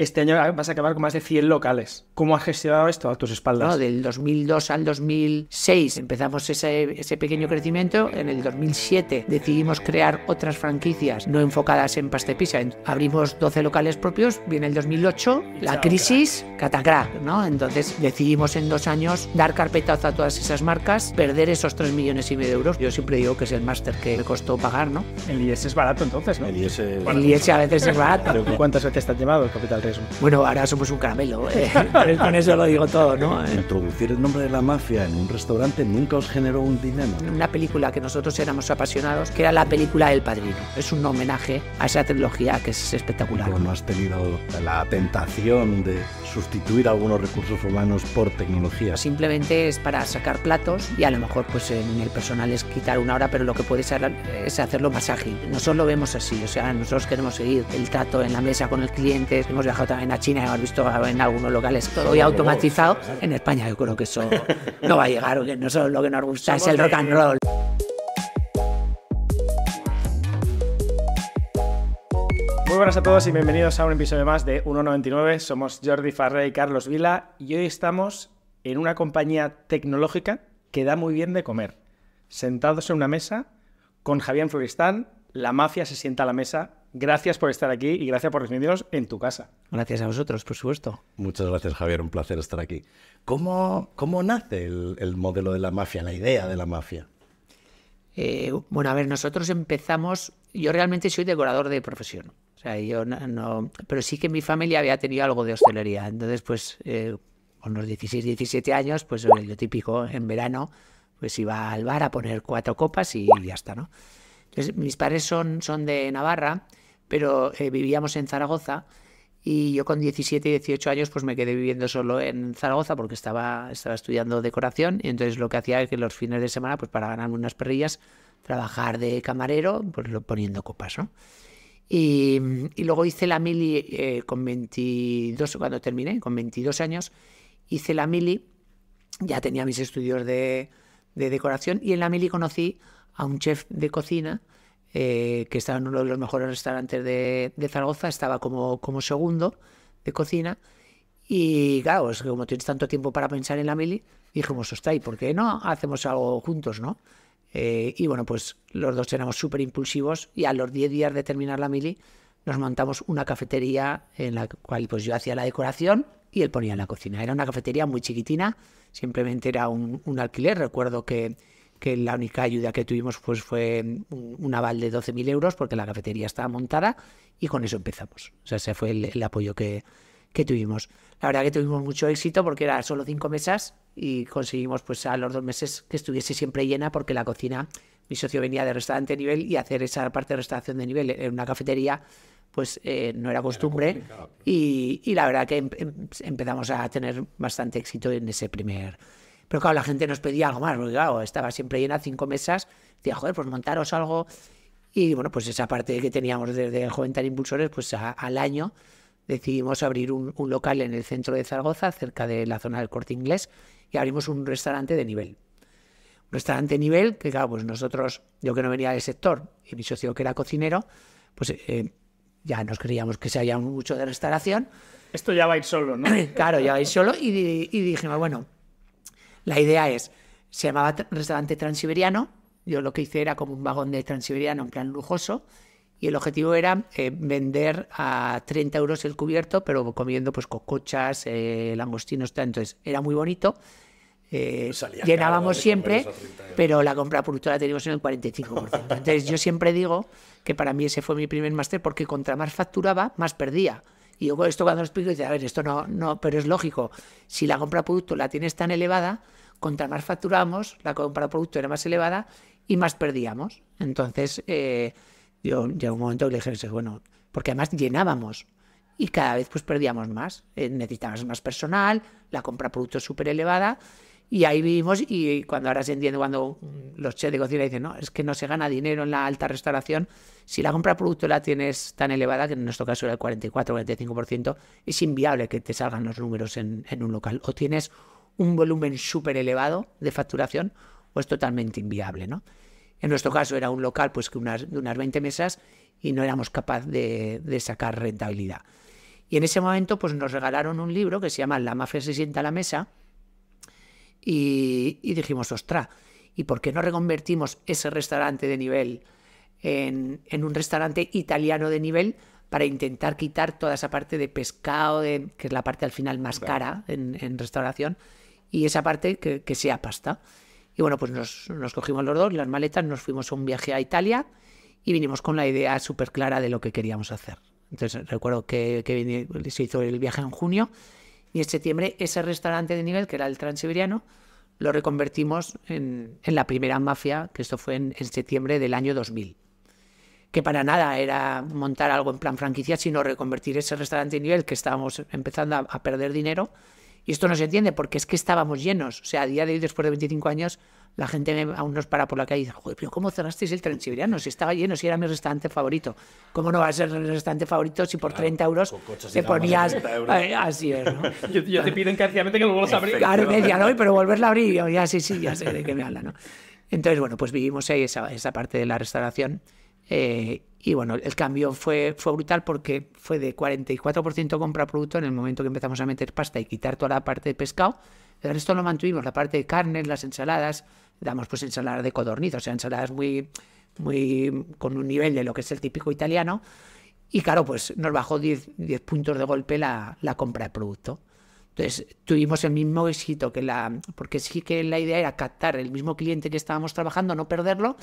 Este año vas a acabar con más de 100 locales. ¿Cómo has gestionado esto a tus espaldas? No, del 2002 al 2006 empezamos ese, pequeño crecimiento. En el 2007 decidimos crear otras franquicias no enfocadas en pasta y pizza. Abrimos 12 locales propios. Viene el 2008, la crisis, catacra. ¿no? Entonces decidimos en dos años dar carpetazo a todas esas marcas, perder esos 3 millones y medio de euros. Yo siempre digo que es el máster que me costó pagar, ¿no? El IES es barato entonces, ¿no? El IES el a veces es barato. ¿Cuántas veces te has llamado el capital bueno, ahora somos un caramelo, ¿eh? con eso lo digo todo, ¿no? Introducir el nombre de la mafia en un restaurante nunca os generó un dinero. Una película que nosotros éramos apasionados, que era la película El Padrino. Es un homenaje a esa tecnología que es espectacular. ¿No has tenido la tentación de sustituir algunos recursos humanos por tecnología? Simplemente es para sacar platos y a lo mejor pues en el personal es quitar una hora, pero lo que puedes hacer es hacerlo más ágil. Nosotros lo vemos así, o sea, nosotros queremos seguir el trato en la mesa con el cliente, hemos viajado también a China, hemos visto en algunos locales todo automatizado. En España yo creo que eso no va a llegar, que es lo que nos gusta es el rock and roll. Muy buenas a todos y bienvenidos a un episodio más de 1.99. Somos Jordi Farré y Carlos Vila y hoy estamos en una compañía tecnológica que da muy bien de comer. Sentados en una mesa con Javier Floristán, la mafia se sienta a la mesa gracias por estar aquí y gracias por recibirnos en tu casa. Gracias a vosotros, por supuesto. Muchas gracias, Javier. Un placer estar aquí. ¿Cómo, cómo nace el, modelo de la mafia, la idea de la mafia? Eh, bueno, a ver, nosotros empezamos. Yo realmente soy decorador de profesión. O sea, yo no, Pero sí que mi familia había tenido algo de hostelería. Entonces, pues, eh, con los 16, 17 años, pues eh, lo típico, en verano, pues iba al bar a poner cuatro copas y ya está, ¿no? mis padres son, de Navarra, pero eh, vivíamos en Zaragoza y yo con 17 y 18 años pues me quedé viviendo solo en Zaragoza porque estaba, estaba estudiando decoración y entonces lo que hacía es que los fines de semana pues para ganar unas perrillas trabajar de camarero pues poniendo copas, Y, y, luego hice la mili eh, con 22, cuando terminé, con 22 años, hice la mili, ya tenía mis estudios de, de decoración y en la mili conocí a un chef de cocina eh, que estaba en uno de los mejores restaurantes de, Zaragoza, estaba como, como segundo de cocina. Y claro, es que como tienes tanto tiempo para pensar en la mili, dijimos, ostras, ¿y por qué no hacemos algo juntos, no? Eh, y bueno, pues los dos éramos súper impulsivos y a los 10 días de terminar la mili nos montamos una cafetería en la cual pues yo hacía la decoración y él ponía la cocina. Era una cafetería muy chiquitina, simplemente era un alquiler. Recuerdo que que la única ayuda que tuvimos pues, fue mm, un, aval de 12.000 euros porque la cafetería estaba montada y con eso empezamos. O sea, ese fue el, apoyo que, que tuvimos. La verdad que tuvimos mucho éxito porque era solo cinco mesas y conseguimos pues a los dos meses que estuviese siempre llena porque la cocina, mi socio venía de restaurante de nivel y hacer esa parte de restauración de nivel en una cafetería pues eh, no era costumbre y, la verdad que em, em, empezamos a tener bastante éxito en ese primer pero claro, la gente nos pedía algo más, porque claro, estaba siempre llena cinco mesas, decía, joder, pues montaros algo. Y bueno, pues esa parte que teníamos desde Joven Tan Impulsores, pues al año decidimos abrir un, local en el centro de Zaragoza, cerca de la zona del corte inglés, y abrimos un restaurante de nivel. Un restaurante de nivel que, claro, pues nosotros, yo que no venía del sector, y mi socio que era cocinero, pues eh, ya nos creíamos que se haya mucho de restauración. Esto ya va a ir solo, ¿no? claro, ya va a ir solo, y, y dijimos, bueno, la idea es, se llamaba restaurante transiberiano, yo lo que hice era como un vagón de transiberiano en plan lujoso, y el objetivo era eh, vender a 30 euros el cubierto, pero comiendo pues cocochas, eh, langostinos, entonces era muy bonito. Eh, llenábamos siempre, pero la compra productora la teníamos en el 45%. Entonces yo siempre digo que para mí ese fue mi primer máster porque contra más facturaba, más perdía. Y yo esto cuando lo explico, dice, a ver, esto no, no, pero es lógico. Si la compra producto la tienes tan elevada, contra más facturamos, la compra de producto era más elevada y más perdíamos. Entonces, eh, yo un momento que le dije, bueno, porque además llenábamos y cada vez pues perdíamos más. Eh, necesitábamos más personal, la compra de productos súper elevada y ahí vivimos y cuando ahora se entiende cuando los chefs de cocina dicen, no, es que no se gana dinero en la alta restauración, si la compra de producto la tienes tan elevada, que en nuestro caso era el 44-45%, es inviable que te salgan los números en un local. O tienes un volumen súper elevado de facturación o es pues totalmente inviable, ¿no? En nuestro caso era un local pues que de unas 20 mesas y no éramos capaces de, sacar rentabilidad. Y en ese momento pues nos regalaron un libro que se llama La mafia se sienta a la mesa y, dijimos, ostra, ¿y por qué no reconvertimos ese restaurante de nivel en, un restaurante italiano de nivel para intentar quitar toda esa parte de pescado, que es la parte al final más cara en, en restauración? y esa parte que, sea pasta. Y bueno, pues nos, cogimos los dos, las maletas, nos fuimos a un viaje a Italia y vinimos con la idea súper clara de lo que queríamos hacer. Entonces recuerdo que, se hizo el viaje en junio y en septiembre ese restaurante de nivel, que era el Transiberiano, lo reconvertimos en, la primera mafia, que esto fue en, septiembre del año 2000 que para nada era montar algo en plan franquicia, sino reconvertir ese restaurante de nivel que estábamos empezando a perder dinero y esto no se entiende porque es que estábamos llenos. O sea, a día de hoy, después de 25 años, la gente aún nos para por la calle y dice, joder, ¿cómo cerrasteis el tren siberiano? Si estaba lleno, si era mi restaurante favorito. ¿Cómo no va a ser el restaurante favorito si por 30 euros te ponías... Eh, así es, ¿no? yo, te pido encarecidamente que lo vuelvas a abrir. Claro, me decían, pero volverla a abrir. Y ya, sí, sí, ya sé de qué me habla, ¿no? Entonces, bueno, pues vivimos ahí esa parte de la restauración eh, y bueno, el cambio fue, fue brutal porque fue de 44% compra producto en el momento que empezamos a meter pasta y quitar toda la parte de pescado. El resto lo mantuvimos, la parte de carne, las ensaladas, damos pues ensaladas de codorniz, o sea, ensaladas muy, muy con un nivel de lo que es el típico italiano. Y claro, pues nos bajó 10, 10 puntos de golpe la, la compra de producto. Entonces tuvimos el mismo éxito que la, porque sí que la idea era captar el mismo cliente que estábamos trabajando, no perderlo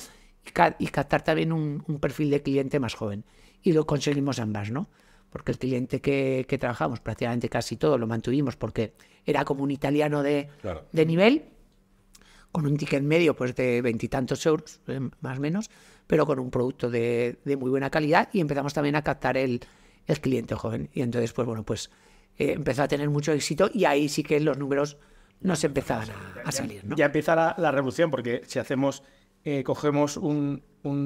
y captar también un, perfil de cliente más joven. Y lo conseguimos ambas, ¿no? Porque el cliente que, trabajamos, prácticamente casi todo lo mantuvimos porque era como un italiano de, de nivel, con un ticket medio pues de veintitantos euros, eh, más o menos, pero con un producto de, muy buena calidad y empezamos también a captar el, cliente joven. Y entonces, pues bueno, pues eh, empezó a tener mucho éxito y ahí sí que los números nos empezaban a, salir. Ya empieza la, la revolución, porque si hacemos eh, cogemos un,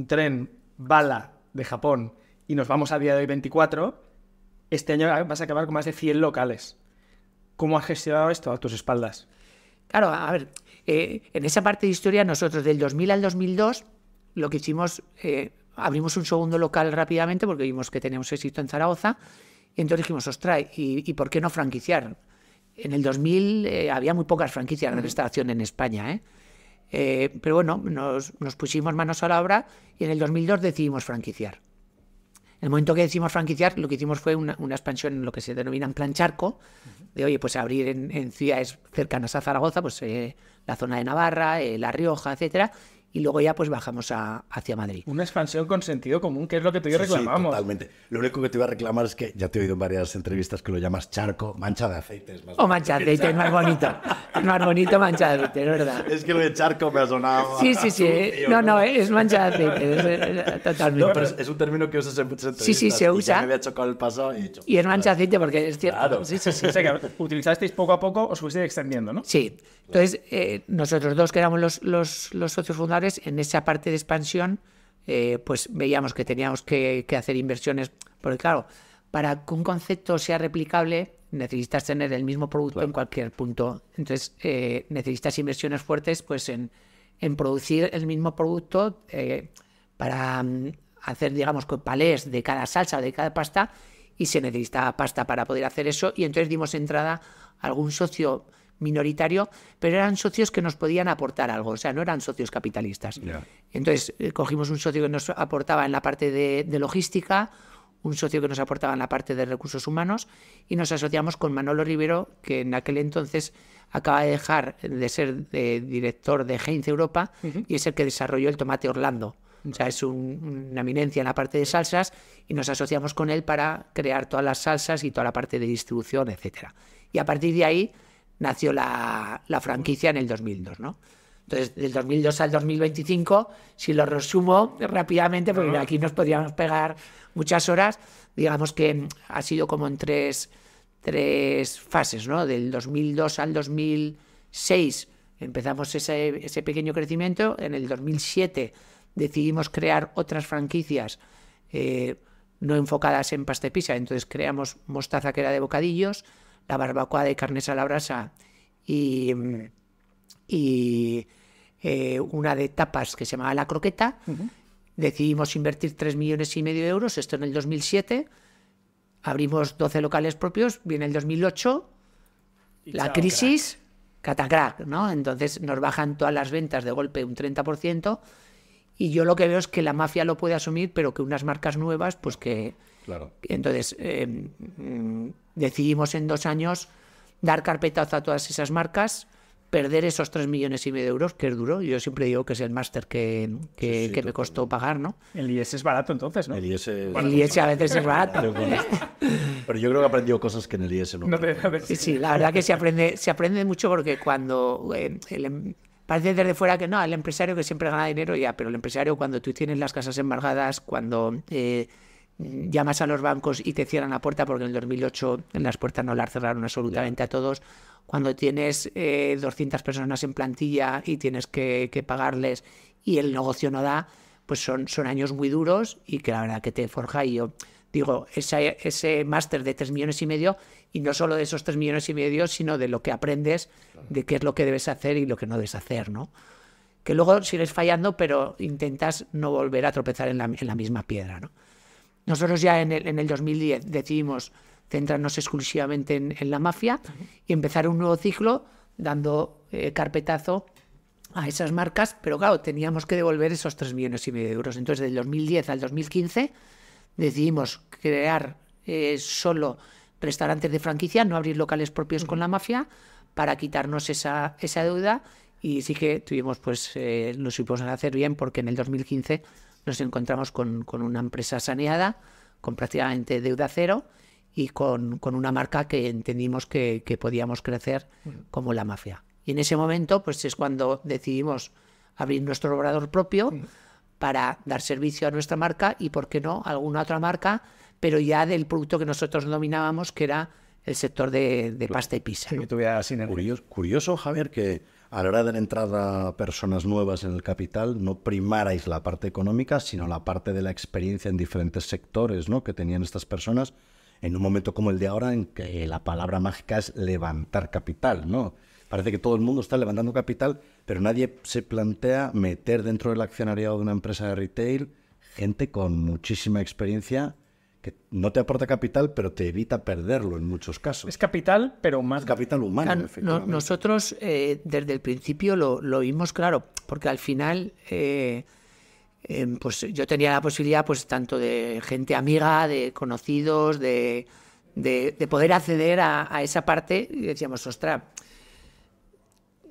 tren bala de Japón y nos vamos a día de hoy 24, este año ah, vas a acabar con más de 100 locales. ¿Cómo has gestionado esto a tus espaldas? Claro, a ver, eh, en esa parte de historia nosotros del 2000 al 2002 lo que hicimos, eh, abrimos un segundo local rápidamente porque vimos que teníamos éxito en Zaragoza. Y entonces dijimos, ostras, ¿y, ¿y, por qué no franquiciar? En el 2000 había muy pocas franquicias de mm. restauración en España. ¿eh? Eh, pero bueno, nos, pusimos manos a la obra y en el 2002 decidimos franquiciar. En el momento que decidimos franquiciar, lo que hicimos fue una, expansión en lo que se denomina plan charco, de oye, pues abrir en, ciudades cercanas a Zaragoza, pues eh, la zona de Navarra, eh, La Rioja, etcétera, y luego ya pues bajamos hacia Madrid. Una expansión con sentido común, que es lo que tú y yo reclamamos. totalmente. Lo único que te iba a reclamar es que ya te he oído en varias entrevistas que lo llamas charco, mancha de aceite. Es más o mancha de aceite, es más bonito. es bonito mancha de aceite, es verdad. Es que lo de charco me ha sonado. Sí, sí, sí. no, no, es mancha de aceite, totalmente. pero es un término que usas en muchas entrevistas. Sí, sí, se usa. Y me había chocado el paso y Y es mancha de aceite porque es cierto. Claro. Sí, sí, sí. utilizasteis poco a poco, os fuisteis extendiendo, ¿no? Sí. Entonces, eh, nosotros dos que éramos los, los socios fundadores en esa parte de expansión, eh, pues veíamos que teníamos que, hacer inversiones, porque claro, para que un concepto sea replicable, necesitas tener el mismo producto en cualquier punto. Entonces, eh, necesitas inversiones fuertes pues en, producir el mismo producto eh, para mm, hacer, digamos, palés de cada salsa o de cada pasta y se necesitaba pasta para poder hacer eso y entonces dimos entrada a algún socio minoritario, pero eran socios que nos podían aportar algo, o sea, no eran socios capitalistas. Entonces, eh, cogimos un socio que nos aportaba en la parte de, logística, un socio que nos aportaba en la parte de recursos humanos y nos asociamos con Manolo Rivero, que en aquel entonces acaba de dejar de ser de eh, director de Heinz Europa y es el que desarrolló el tomate Orlando. O sea, es una eminencia en la parte de salsas y nos asociamos con él para crear todas las salsas y toda la parte de distribución, etcétera. Y a partir de ahí nació la, franquicia en el 2002, ¿no? Entonces, del 2002 al 2025, si lo resumo rápidamente, porque aquí nos podríamos pegar muchas horas, digamos que ha sido como en tres, tres fases, ¿no? Del 2002 al 2006 empezamos ese, pequeño crecimiento, en el 2007 decidimos crear otras franquicias eh, no enfocadas en pastepisa entonces creamos Mostaza que era de bocadillos, la barbacoa de carnes a la brasa y, mm, y eh, una de tapas que se llamaba La Croqueta. Decidimos invertir 3 millones y medio de euros, esto en el 2007. Abrimos 12 locales propios, viene el 2008, la crisis, catacrack, ¿no? Entonces nos bajan todas las ventas de golpe un 30%. Y yo lo que veo es que la mafia lo puede asumir, pero que unas marcas nuevas, pues que. Claro. Entonces, eh, mm, decidimos en dos años dar carpetazo a todas esas marcas, perder esos tres millones y medio de euros, que es duro. Yo siempre digo que es el máster que, que, me costó pagar, ¿no? El IES es barato entonces, ¿no? El IES, e e a veces es barato. Pero yo creo que aprendió cosas que en el IES no. sí, la verdad que se aprende, se aprende mucho porque cuando... Eh, em, parece desde fuera que no, el empresario que siempre gana dinero ya, pero el empresario cuando tú tienes las casas embargadas, cuando... Eh, llamas a los bancos y te cierran la puerta, porque en el 2008 las puertas no las cerraron absolutamente a todos. Cuando tienes 200 eh, personas en plantilla y tienes que, pagarles y el negocio no da, pues son, son años muy duros y que la verdad que te forja. Y yo digo, ese, ese máster de 3 millones y medio, y no solo de esos 3 millones y medio, sino de lo que aprendes, de qué es lo que debes hacer y lo que no debes hacer, ¿no? Que luego sigues fallando, pero intentas no volver a tropezar en la, en la misma piedra, ¿no? Nosotros ya en el, 2010 decidimos centrarnos exclusivamente en, la mafia y empezar un nuevo ciclo dando eh, carpetazo a esas marcas, pero claro, teníamos que devolver esos 3 millones y medio de euros. Entonces, del 2010 al 2015 decidimos crear eh, solo restaurantes de franquicia, no abrir locales propios con la mafia para quitarnos esa, esa deuda y sí que tuvimos, pues, eh, hacer bien porque en el 2015 nos encontramos con, una empresa saneada, con prácticamente deuda cero y con, una marca que entendimos que, podíamos crecer como la mafia. Y en ese momento, pues es cuando decidimos abrir nuestro obrador propio para dar servicio a nuestra marca y, por qué no, alguna otra marca, pero ya del producto que nosotros dominábamos, que era el sector de, pasta y pizza. curioso, Javier, que a la hora de la entrada personas nuevas en el capital, no primarais la parte económica, sino la parte de la experiencia en diferentes sectores ¿no? que tenían estas personas en un momento como el de ahora en que la palabra mágica es levantar capital, ¿no? Parece que todo el mundo está levantando capital, pero nadie se plantea meter dentro del accionariado de una empresa de retail gente con muchísima experiencia no te aporta capital, pero te evita perderlo en muchos casos. Es capital, pero más... capital humano, nosotros eh, desde el principio lo, lo, vimos claro, porque al final... Eh, em, pues yo tenía la posibilidad pues tanto de gente amiga, de conocidos, de, poder acceder a, a, esa parte y decíamos, ostras,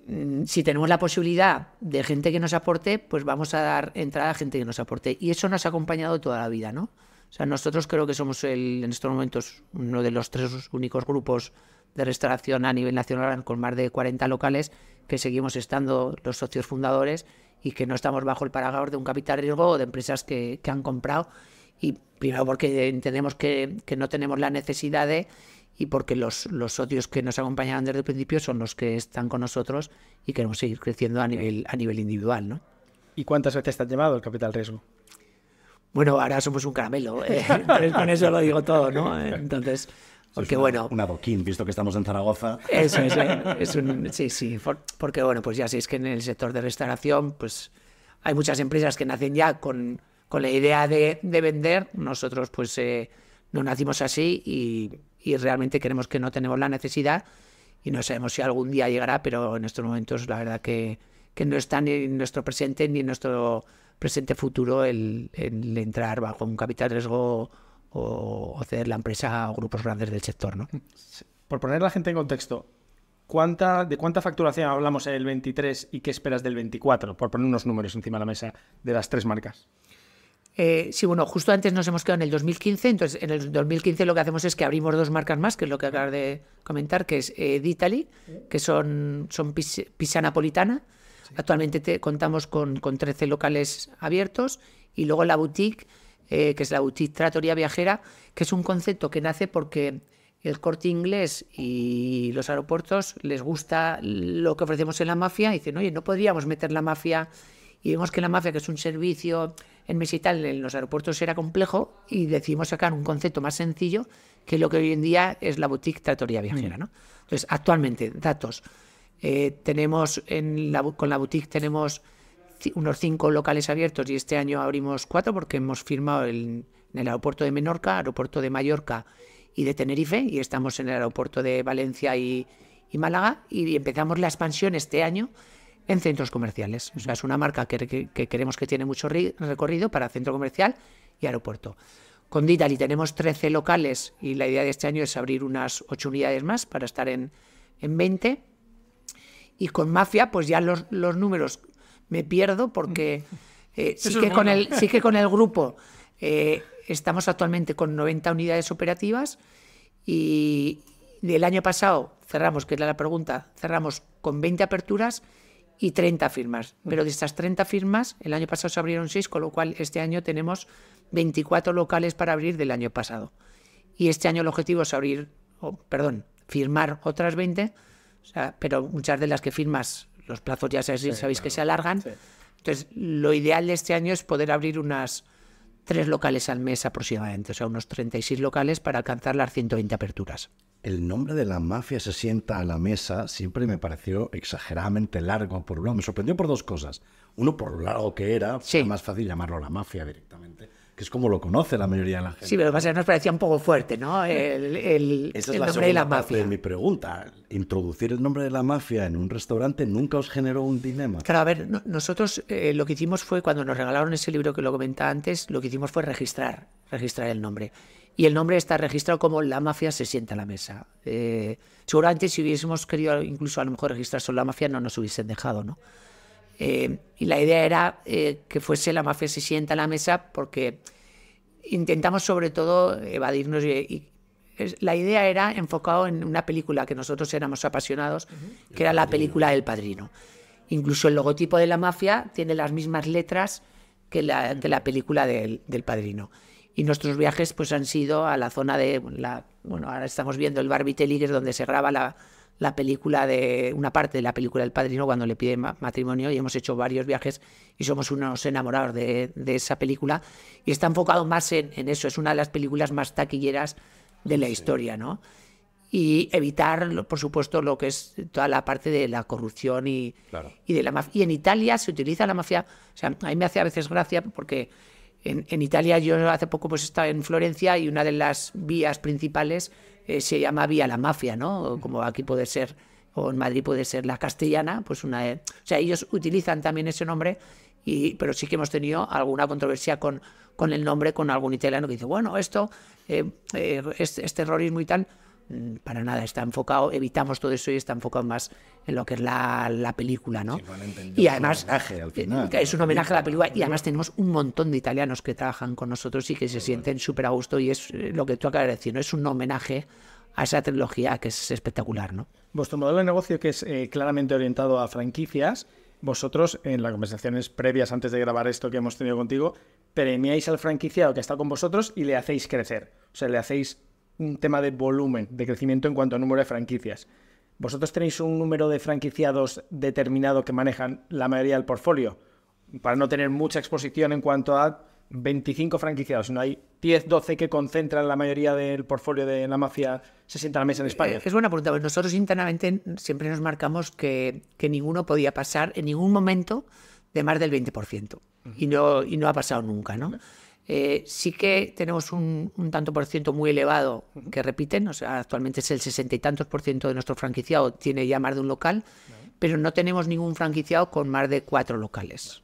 mm, si tenemos la posibilidad de gente que nos aporte, pues vamos a dar entrada a gente que nos aporte. Y eso nos ha acompañado toda la vida, ¿no? O sea, nosotros creo que somos en estos momentos uno de los tres únicos grupos de restauración a nivel nacional con más de 40 locales que seguimos estando los socios fundadores y que no estamos bajo el paraguas de un capital riesgo o de empresas que, han comprado. Y primero porque entendemos que, no tenemos la necesidad de y porque los, socios que nos acompañaban desde el principio son los que están con nosotros y queremos seguir creciendo a nivel, a nivel individual. ¿no? ¿Y cuántas veces te has llamado el capital riesgo? Bueno, ahora somos un caramelo, ¿eh? con eso lo digo todo, ¿no? Entonces, porque bueno... Un adoquín, visto que estamos en Zaragoza. Eso es, ¿eh? sí, sí, porque bueno, pues ya sabéis que en el sector de restauración, pues hay muchas empresas que nacen ya con, con la idea de, vender, nosotros pues eh, no nacimos así y, y realmente queremos que no tenemos la necesidad y no sabemos si algún día llegará, pero en estos momentos la verdad que, que no está ni en nuestro presente ni en nuestro presente futuro el, entrar bajo un capital riesgo o, ceder la empresa a grupos grandes del sector. ¿no? Por poner la gente en contexto, ¿cuánta, ¿de cuánta facturación hablamos en el 23 y qué esperas del 24? Por poner unos números encima de la mesa de las tres marcas. Eh, sí, bueno, justo antes nos hemos quedado en el 2015, entonces en el 2015 lo que hacemos es que abrimos dos marcas más, que es lo que acabas de comentar, que es eh, que son, Pisa napolitana, Actualmente te, contamos con, con, 13 locales abiertos y luego la boutique, eh, que es la boutique Tratoría Viajera, que es un concepto que nace porque el corte inglés y los aeropuertos les gusta lo que ofrecemos en la mafia. Y dicen, oye, no podríamos meter la mafia. Y vemos que la mafia, que es un servicio en tal, en los aeropuertos era complejo y decidimos sacar un concepto más sencillo que lo que hoy en día es la boutique Tratoría Viajera. ¿no? Entonces, actualmente, datos. Eh, tenemos en la, con la boutique tenemos unos cinco locales abiertos y este año abrimos cuatro porque hemos firmado en el aeropuerto de Menorca, aeropuerto de Mallorca y de Tenerife y estamos en el aeropuerto de Valencia y, Málaga y empezamos la expansión este año en centros comerciales. es una marca que, queremos que tiene mucho recorrido para centro comercial y aeropuerto. Con Ditali tenemos 13 locales y la idea de este año es abrir unas 8 unidades más para estar en, en 20 y con Mafia, pues ya los, los números me pierdo porque mm. eh, sí, que con el, sí que con el grupo eh, estamos actualmente con 90 unidades operativas y del año pasado cerramos, que era la pregunta, cerramos con 20 aperturas y 30 firmas. Mm. Pero de estas 30 firmas, el año pasado se abrieron 6, con lo cual este año tenemos 24 locales para abrir del año pasado. Y este año el objetivo es abrir, perdón, firmar otras 20 pero muchas de las que firmas, los plazos ya sabéis, que se alargan. Entonces, lo ideal de este año es poder abrir unas tres locales al mes aproximadamente, o sea, unos 36 locales para alcanzar las 120 aperturas. El nombre de la mafia se sienta a la mesa siempre me pareció exageradamente largo. Por un lado, me sorprendió por dos cosas. Uno, por lo largo que era, sí. más fácil llamarlo la mafia directamente que es como lo conoce la mayoría de la gente. Sí, pero además nos parecía un poco fuerte, ¿no? El, el, nombre de la mafia. mi pregunta, introducir el nombre de la mafia en un restaurante nunca os generó un dilema. Claro, a ver, nosotros eh, lo que hicimos fue cuando nos regalaron ese libro que lo comentaba antes, lo que hicimos fue registrar, registrar el nombre. Y el nombre está registrado como La mafia se sienta a la mesa. Eh, seguramente si hubiésemos querido incluso a lo mejor registrar solo La mafia no nos hubiesen dejado, ¿no? Eh, y la idea era eh, que fuese la mafia se sienta a la mesa porque intentamos sobre todo evadirnos y, la idea era enfocado en una película que nosotros éramos apasionados, que era la película del Padrino. Incluso el logotipo de la mafia tiene las mismas letras que la, de la película del, Padrino. Y nuestros viajes pues han sido a la zona de la, bueno, ahora estamos viendo el barbie que donde se graba la, la película de una parte de la película del padrino cuando le pide matrimonio y hemos hecho varios viajes y somos unos enamorados de, de esa película y está enfocado más en, en, eso es una de las películas más taquilleras de la historia no y evitar por supuesto lo que es toda la parte de la corrupción y, y de la mafia y en Italia se utiliza la mafia o sea a mí me hace a veces gracia porque en, en Italia yo hace poco pues estaba en Florencia y una de las vías principales eh, se llama Vía la Mafia, ¿no? Como aquí puede ser, o en Madrid puede ser la castellana, pues una... Eh, o sea, ellos utilizan también ese nombre, y, pero sí que hemos tenido alguna controversia con, con el nombre, con algún italiano que dice, bueno, esto eh, es terrorismo este y tal Mm, para nada está enfocado, evitamos todo eso y está enfocado más en lo que es la, película, ¿no? y además eh, es un homenaje a la película y además tenemos un montón de italianos que trabajan con nosotros y que se sienten súper a gusto y es eh, lo que tú acabas de decir, ¿no? Es un homenaje a esa trilogía que es espectacular, ¿no? Vuestro modelo de negocio que es eh, claramente orientado a franquicias, vosotros en las conversaciones previas antes de grabar esto que hemos tenido contigo, premiáis al franquiciado que está con vosotros y le hacéis crecer. O sea, le hacéis un tema de volumen, de crecimiento en cuanto a número de franquicias. ¿Vosotros tenéis un número de franquiciados determinado que manejan la mayoría del portfolio? Para no tener mucha exposición en cuanto a 25 franquiciados, no hay 10, 12 que concentran la mayoría del portfolio de la mafia 60 a la mesa en eh, España. Es buena pregunta. nosotros internamente siempre nos marcamos que, ninguno podía pasar en ningún momento de más del 20%. y, no, y no ha pasado nunca, ¿no? Eh, sí que tenemos un, tanto por ciento muy elevado que repiten, o sea, actualmente es el sesenta y tantos por ciento de nuestro franquiciado tiene ya más de un local, pero no tenemos ningún franquiciado con más de cuatro locales.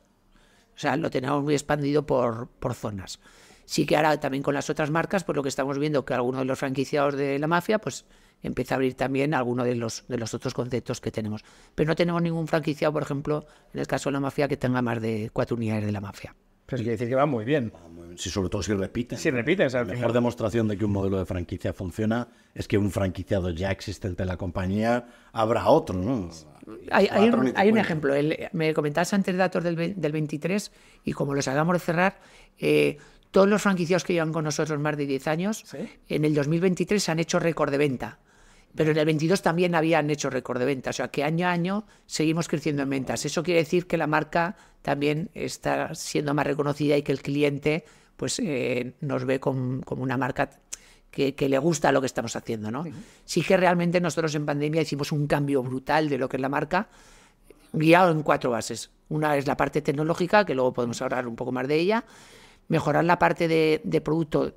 O sea, lo tenemos muy expandido por, zonas. Sí que ahora también con las otras marcas, por pues lo que estamos viendo que algunos de los franquiciados de la mafia, pues empieza a abrir también algunos de los, de los otros conceptos que tenemos. Pero no tenemos ningún franquiciado, por ejemplo, en el caso de la mafia, que tenga más de cuatro unidades de la mafia. Pero quiere decir que va muy bien. sobre todo si repiten. Si repiten. La mejor demostración de que un modelo de franquicia funciona es que un franquiciado ya existente en la compañía habrá otro, Hay, un, hay un, ejemplo. me comentabas antes datos del, del, 23 y como los hagamos de cerrar, eh, todos los franquiciados que llevan con nosotros más de 10 años, en el 2023 se han hecho récord de venta. Pero en el 22 también habían hecho récord de ventas, o sea que año a año seguimos creciendo en ventas. Eso quiere decir que la marca también está siendo más reconocida y que el cliente pues eh, nos ve como, una marca que, le gusta lo que estamos haciendo. ¿no? Sí. que realmente nosotros en pandemia hicimos un cambio brutal de lo que es la marca, guiado en cuatro bases. Una es la parte tecnológica, que luego podemos hablar un poco más de ella, mejorar la parte de, de producto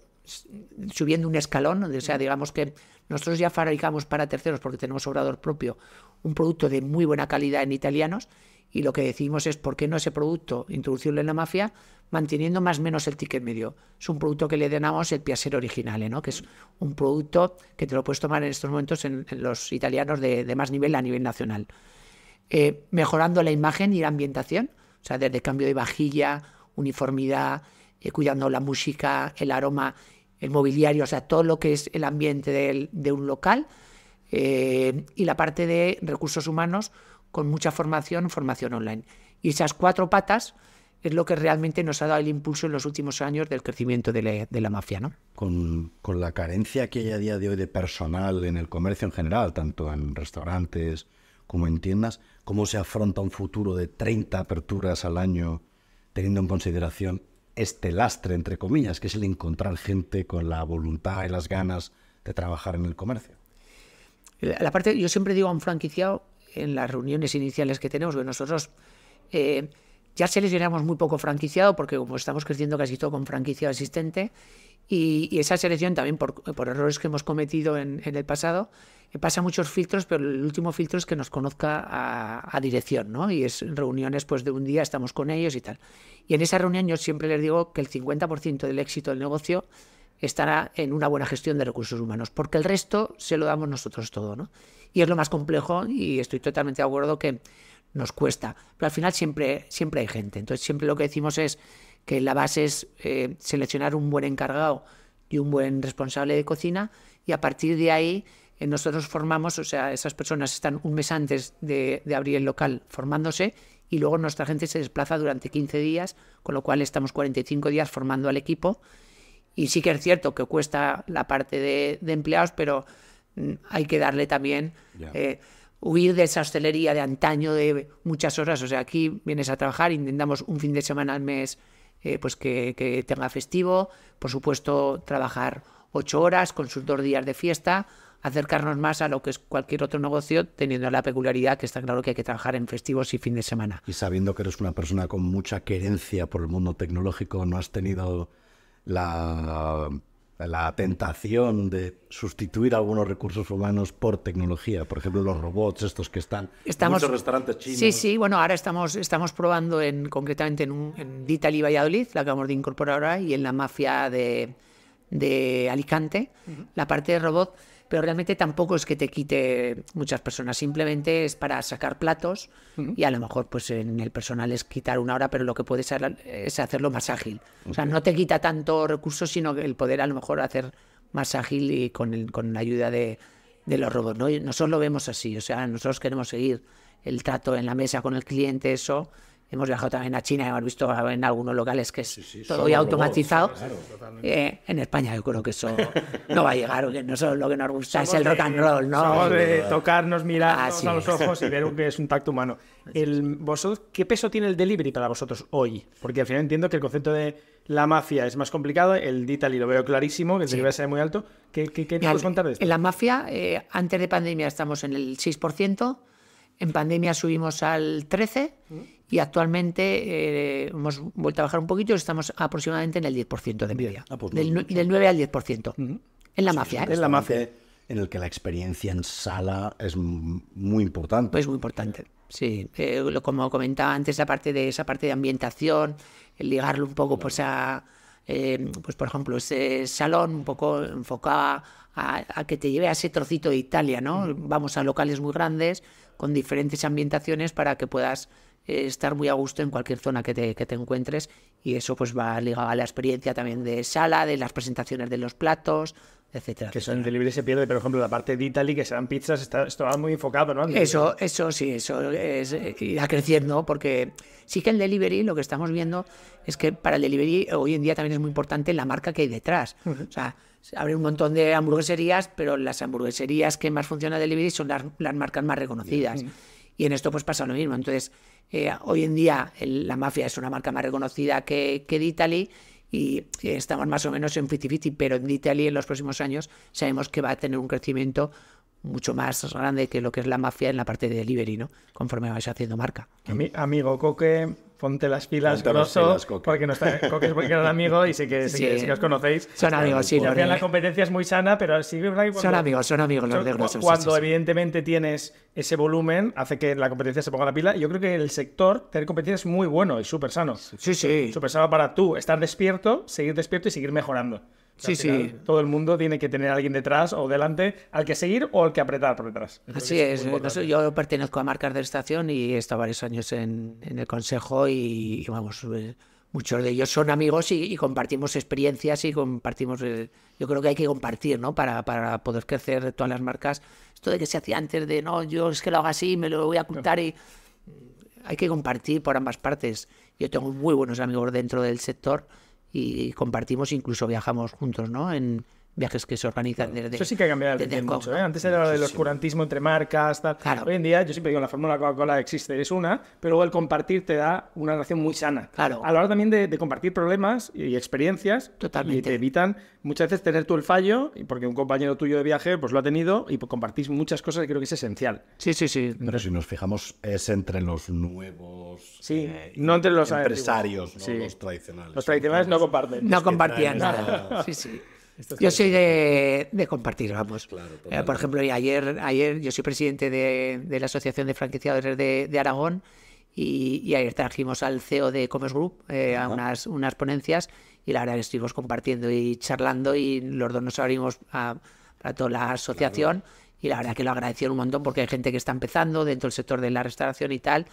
subiendo un escalón, o sea, digamos que nosotros ya fabricamos para terceros, porque tenemos obrador propio, un producto de muy buena calidad en italianos, y lo que decimos es, ¿por qué no ese producto introducirlo en la mafia? manteniendo más o menos el ticket medio. Es un producto que le denamos el piacer original ¿no? que es un producto que te lo puedes tomar en estos momentos en, los italianos de, más nivel a nivel nacional. Eh, mejorando la imagen y la ambientación, o sea, desde cambio de vajilla, uniformidad, eh, cuidando la música, el aroma el mobiliario, o sea, todo lo que es el ambiente de, un local eh, y la parte de recursos humanos con mucha formación, formación online. Y esas cuatro patas es lo que realmente nos ha dado el impulso en los últimos años del crecimiento de la, mafia. ¿no? Con, con, la carencia que hay a día de hoy de personal en el comercio en general, tanto en restaurantes como en tiendas, ¿cómo se afronta un futuro de 30 aperturas al año teniendo en consideración este lastre, entre comillas, que es el encontrar gente con la voluntad y las ganas de trabajar en el comercio? La parte, yo siempre digo a un franquiciado en las reuniones iniciales que tenemos, que nosotros eh, ya seleccionamos muy poco franquiciado porque como estamos creciendo casi todo con franquiciado existente y, esa selección también por, errores que hemos cometido en, el pasado eh, pasa muchos filtros, pero el último filtro es que nos conozca a, dirección, ¿no? Y es reuniones, pues de un día estamos con ellos y tal. Y en esa reunión yo siempre les digo que el 50% del éxito del negocio estará en una buena gestión de recursos humanos, porque el resto se lo damos nosotros todo, ¿no? Y es lo más complejo y estoy totalmente de acuerdo que nos cuesta. Pero al final siempre, siempre hay gente. Entonces siempre lo que decimos es que la base es eh, seleccionar un buen encargado y un buen responsable de cocina y a partir de ahí eh, nosotros formamos, o sea, esas personas están un mes antes de, abrir el local formándose y luego nuestra gente se desplaza durante 15 días, con lo cual estamos 45 días formando al equipo. Y sí que es cierto que cuesta la parte de, empleados, pero mm, hay que darle también huir de esa hostelería de antaño de muchas horas. O sea, aquí vienes a trabajar, intentamos un fin de semana al mes eh, pues que, que, tenga festivo, por supuesto trabajar ocho horas con sus dos días de fiesta, acercarnos más a lo que es cualquier otro negocio, teniendo la peculiaridad que está claro que hay que trabajar en festivos y fin de semana. Y sabiendo que eres una persona con mucha querencia por el mundo tecnológico, no has tenido la la tentación de sustituir algunos recursos humanos por tecnología, por ejemplo los robots estos que están en muchos restaurantes chinos. Sí, sí, bueno, ahora estamos, estamos probando en, concretamente en, un, en y Valladolid, la acabamos de incorporar ahora, y en la mafia de, de Alicante, la parte de robot pero realmente tampoco es que te quite muchas personas, simplemente es para sacar platos y a lo mejor pues en el personal es quitar una hora, pero lo que puedes hacer es hacerlo más ágil. O sea, no te quita tanto recursos, sino el poder a lo mejor hacer más ágil y con, con la ayuda de, de los robots. ¿no? Nosotros lo vemos así, o sea, nosotros queremos seguir el trato en la mesa con el cliente, eso, Hemos viajado también a China, y hemos visto en algunos locales que es todo automatizado. Eh, en España yo creo que eso no va a llegar, que solo lo que nos gusta es el rock and roll, ¿no? de tocarnos, mirarnos a los ojos y ver que es un tacto humano. El, ¿Qué peso tiene el delivery para vosotros hoy? Porque al final entiendo que el concepto de la mafia es más complicado, el y lo veo clarísimo, que el sí. a ser muy alto. ¿Qué, qué, contar de esto? En la mafia, eh, antes de pandemia estamos en el 6%, en pandemia subimos al 13%, y actualmente eh, hemos vuelto a bajar un poquito y estamos aproximadamente en el 10% de media. Ah, pues del, del, 9 al 10%. En la mafia. ¿eh? En la mafia, en el que la experiencia en sala es muy importante. Es pues muy importante, sí. Eh, como comentaba antes, la parte de esa parte de ambientación, ligarlo un poco pues a... Eh, pues por ejemplo, ese salón un poco enfocado a, que te lleve a ese trocito de Italia, ¿no? Vamos a locales muy grandes con diferentes ambientaciones para que puedas eh, estar muy a gusto en cualquier zona que te, encuentres y eso pues va ligado a la experiencia también de sala, de las presentaciones de los platos, etcétera. Que eso en delivery se pierde, por ejemplo la parte de Italy, que serán pizzas, está, va muy enfocado, ¿no? Eso, eso sí, eso es, eh, irá creciendo porque sí que en delivery lo que estamos viendo es que para el delivery hoy en día también es muy importante la marca que hay detrás. O sea, abre un montón de hamburgueserías, pero las hamburgueserías que más funcionan delivery son las, marcas más reconocidas. Y en esto pues pasa lo mismo. Entonces, eh, hoy en día la mafia es una marca más reconocida que, que Ditali y eh, estamos más o menos en 50 pero Ditali en los próximos años sabemos que va a tener un crecimiento mucho más grande que lo que es la mafia en la parte de delivery, ¿no? Conforme vais haciendo marca. Amigo, Coque ponte las pilas, grosso, porque no está, Coque es muy amigo y sé que, os conocéis. Son amigos, sí. la competencia es muy sana, pero sí Son amigos, son amigos los de grosso. Cuando evidentemente tienes ese volumen, hace que la competencia se ponga la pila. Yo creo que el sector, tener competencia es muy bueno y súper sano. Sí, sí. Súper sano para tú estar despierto, seguir despierto y seguir mejorando. Sí, sí. Todo el mundo tiene que tener alguien detrás o delante al que seguir o al que apretar por detrás. Así es. yo pertenezco a Marcas de Estación y he estado varios años en, el Consejo y, vamos, eh, muchos de ellos son amigos y, compartimos experiencias y compartimos... Eh, yo creo que hay que compartir, Para, poder crecer todas las marcas. Esto de que se hacía antes de, no, yo es que lo hago así, me lo voy a ocultar y... Hay que compartir por ambas partes. Yo tengo muy buenos amigos dentro del sector y compartimos, incluso viajamos juntos, ¿no? En, viajes que se organizan desde... Eso sí que ha cambiado mucho, ¿eh? Antes era lo del oscurantismo entre marcas, Hoy en día, yo siempre digo, la fórmula Coca-Cola existe, es una, pero el compartir te da una relación muy sana. Claro. A la hora también de, compartir problemas y experiencias. Totalmente. te evitan muchas veces tener tú el fallo, porque un compañero tuyo de viaje pues lo ha tenido y pues, compartís muchas cosas que creo que es esencial. Sí, sí, sí. Pero si nos fijamos, es entre los nuevos... Sí, eh, no entre los empresarios, los tradicionales. Los tradicionales no comparten. No compartían nada. Sí, sí yo soy de, compartir, vamos. Eh, por ejemplo, ayer, ayer yo soy presidente de, la Asociación de Franquiciadores de, Aragón y, ayer trajimos al CEO de Commerce Group eh, a unas, unas ponencias y la verdad que estuvimos compartiendo y charlando y los dos nos abrimos a, toda la asociación y la verdad que lo agradecieron un montón porque hay gente que está empezando dentro del sector de la restauración y tal.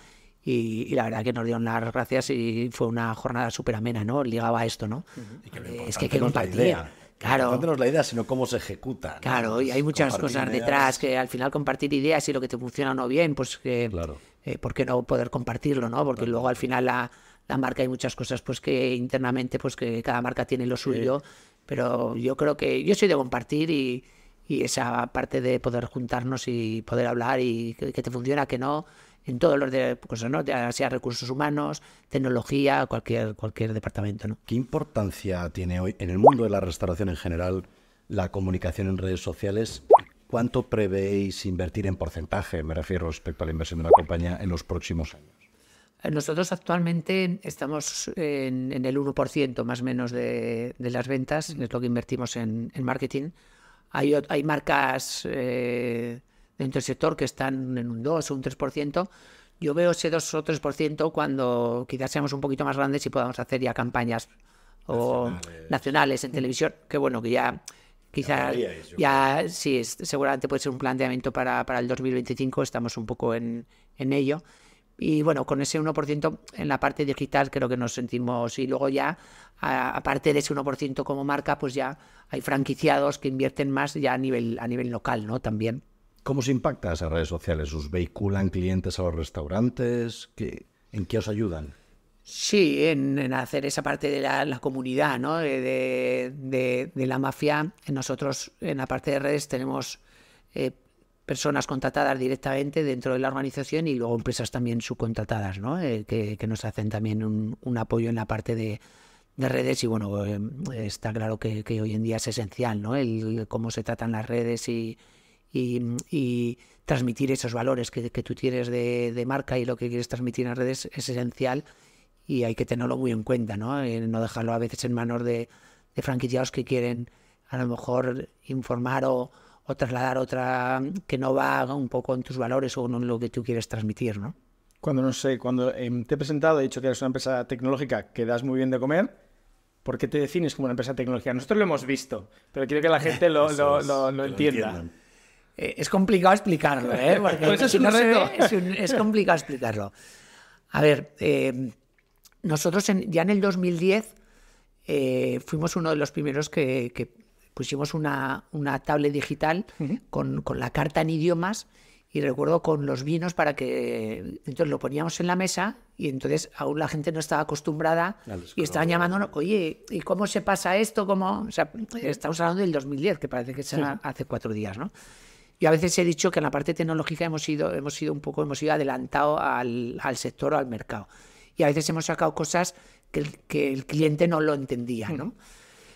Y, la verdad que nos dieron las gracias y fue una jornada súper amena, ¿no? Ligaba a esto, ¿no? Eh, es que hay que compartir. Claro. No la idea, sino cómo se ejecuta. Claro, y hay muchas cosas detrás que al final compartir ideas y lo que te funciona o no bien, pues que, claro. Eh, ¿por qué no poder compartirlo, no? Porque luego al final la, marca hay muchas cosas pues que internamente pues que cada marca tiene lo suyo, pero yo creo que yo soy de compartir y, esa parte de poder juntarnos y poder hablar y que, que te funciona, que no, en todos los de cosas, Ya sea recursos humanos, tecnología, cualquier, cualquier departamento, ¿no? ¿Qué importancia tiene hoy en el mundo de la restauración en general la comunicación en redes sociales? ¿Cuánto prevéis invertir en porcentaje, me refiero respecto a la inversión de la compañía, en los próximos años? Eh, nosotros actualmente estamos en, el 1% más o menos de, las ventas, es lo que invertimos en, marketing. Hay, hay marcas eh, dentro del sector que están en un 2 o un 3%. Yo veo ese 2 o 3% cuando quizás seamos un poquito más grandes y podamos hacer ya campañas o nacionales, en televisión, que bueno, que ya quizás ya, sí, seguramente puede ser un planteamiento para, para el 2025, estamos un poco en, en ello. Y bueno, con ese 1% en la parte digital creo que nos sentimos. Y luego ya, aparte de ese 1% como marca, pues ya hay franquiciados que invierten más ya a nivel, a nivel local, ¿no? También. ¿Cómo se impacta esas redes sociales? ¿Os vehiculan clientes a los restaurantes? ¿En qué os ayudan? Sí, en, hacer esa parte de la, comunidad, ¿no? Eh, de, la mafia. Eh, nosotros en la parte de redes tenemos eh, personas contratadas directamente dentro de la organización y luego empresas también subcontratadas, ¿no? que, nos hacen también un, apoyo en la parte de, redes y bueno, está claro que, hoy en día es esencial, ¿no? el cómo se tratan las redes y, y, transmitir esos valores que, tú tienes de, marca y lo que quieres transmitir en redes es esencial y hay que tenerlo muy en cuenta, ¿no? Eh, no dejarlo a veces en manos de, franquiciados que quieren a lo mejor informar o, trasladar otra que no va un poco en tus valores o en lo que tú quieres transmitir, ¿no? Cuando no sé, cuando em, te he presentado, he dicho que eres una empresa tecnológica que das muy bien de comer. ¿Por qué te defines como una empresa tecnológica? Nosotros lo hemos visto, pero quiero que la gente lo, lo, entienda. Eh, es complicado explicarlo, ¿eh? es, complicado explicarlo. A ver, eh, nosotros ya en el 2010 eh, fuimos uno de los primeros que, pusimos una, una, tablet digital con, la carta en idiomas y recuerdo con los vinos para que entonces lo poníamos en la mesa y entonces aún la gente no estaba acostumbrada y estaban llamándonos, oye, ¿y cómo se pasa esto? ¿Cómo? estamos hablando del 2010, que parece que es hace cuatro días, ¿no? y a veces he dicho que en la parte tecnológica hemos ido, hemos ido un poco, hemos ido adelantado al, sector o al mercado. Y a veces hemos sacado cosas que el, cliente no lo entendía, ¿no? Mm.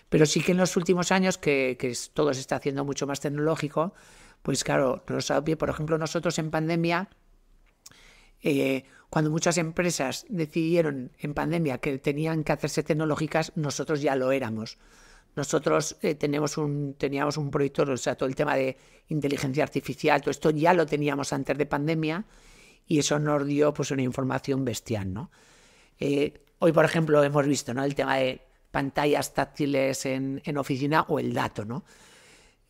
Pero sí que en los últimos años, que, todo se está haciendo mucho más tecnológico, pues claro, por ejemplo, nosotros en pandemia, eh, cuando muchas empresas decidieron en pandemia que tenían que hacerse tecnológicas, nosotros ya lo éramos. Nosotros eh, tenemos un, teníamos un proyecto, o sea, todo el tema de inteligencia artificial, todo esto ya lo teníamos antes de pandemia y eso nos dio pues, una información bestial. Eh, hoy, por ejemplo, hemos visto el tema de pantallas táctiles en, oficina o el dato. ¿no?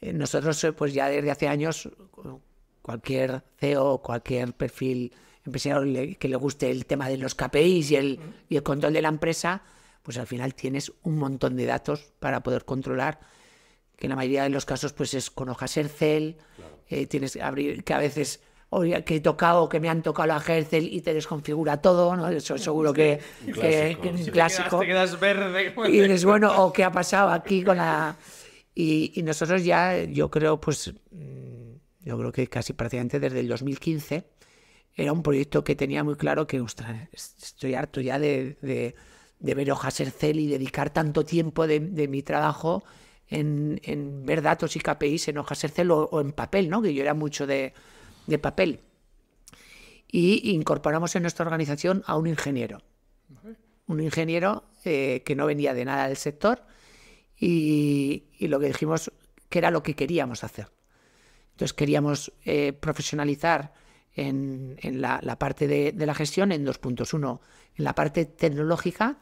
Eh, nosotros, pues ya desde hace años, cualquier CEO, cualquier perfil empresarial que le guste el tema de los KPIs y el control de la empresa, pues al final tienes un montón de datos para poder controlar, que en la mayoría de los casos pues es con hojas Excel, eh, tienes que abrir, que a veces que he tocado, que me han tocado la Hercel y te desconfigura todo, ¿no? Eso seguro que, clásico. clásico. quedas, verde. Y dices, bueno, o qué ha pasado aquí con la... Y, nosotros ya, yo creo, pues, mm, yo creo que casi prácticamente desde el 2015 era un proyecto que tenía muy claro que, ostras, estoy harto ya de de ver hojas Excel y dedicar tanto tiempo de, mi trabajo en, ver datos y KPIs en hojas Excel o, o en papel, ¿no? que yo era mucho de, papel. Y incorporamos en nuestra organización a un ingeniero. Un ingeniero eh, que no venía de nada del sector y, lo que dijimos que era lo que queríamos hacer. Entonces queríamos eh, profesionalizar en, la, parte de, la gestión en dos puntos. Uno, en la parte tecnológica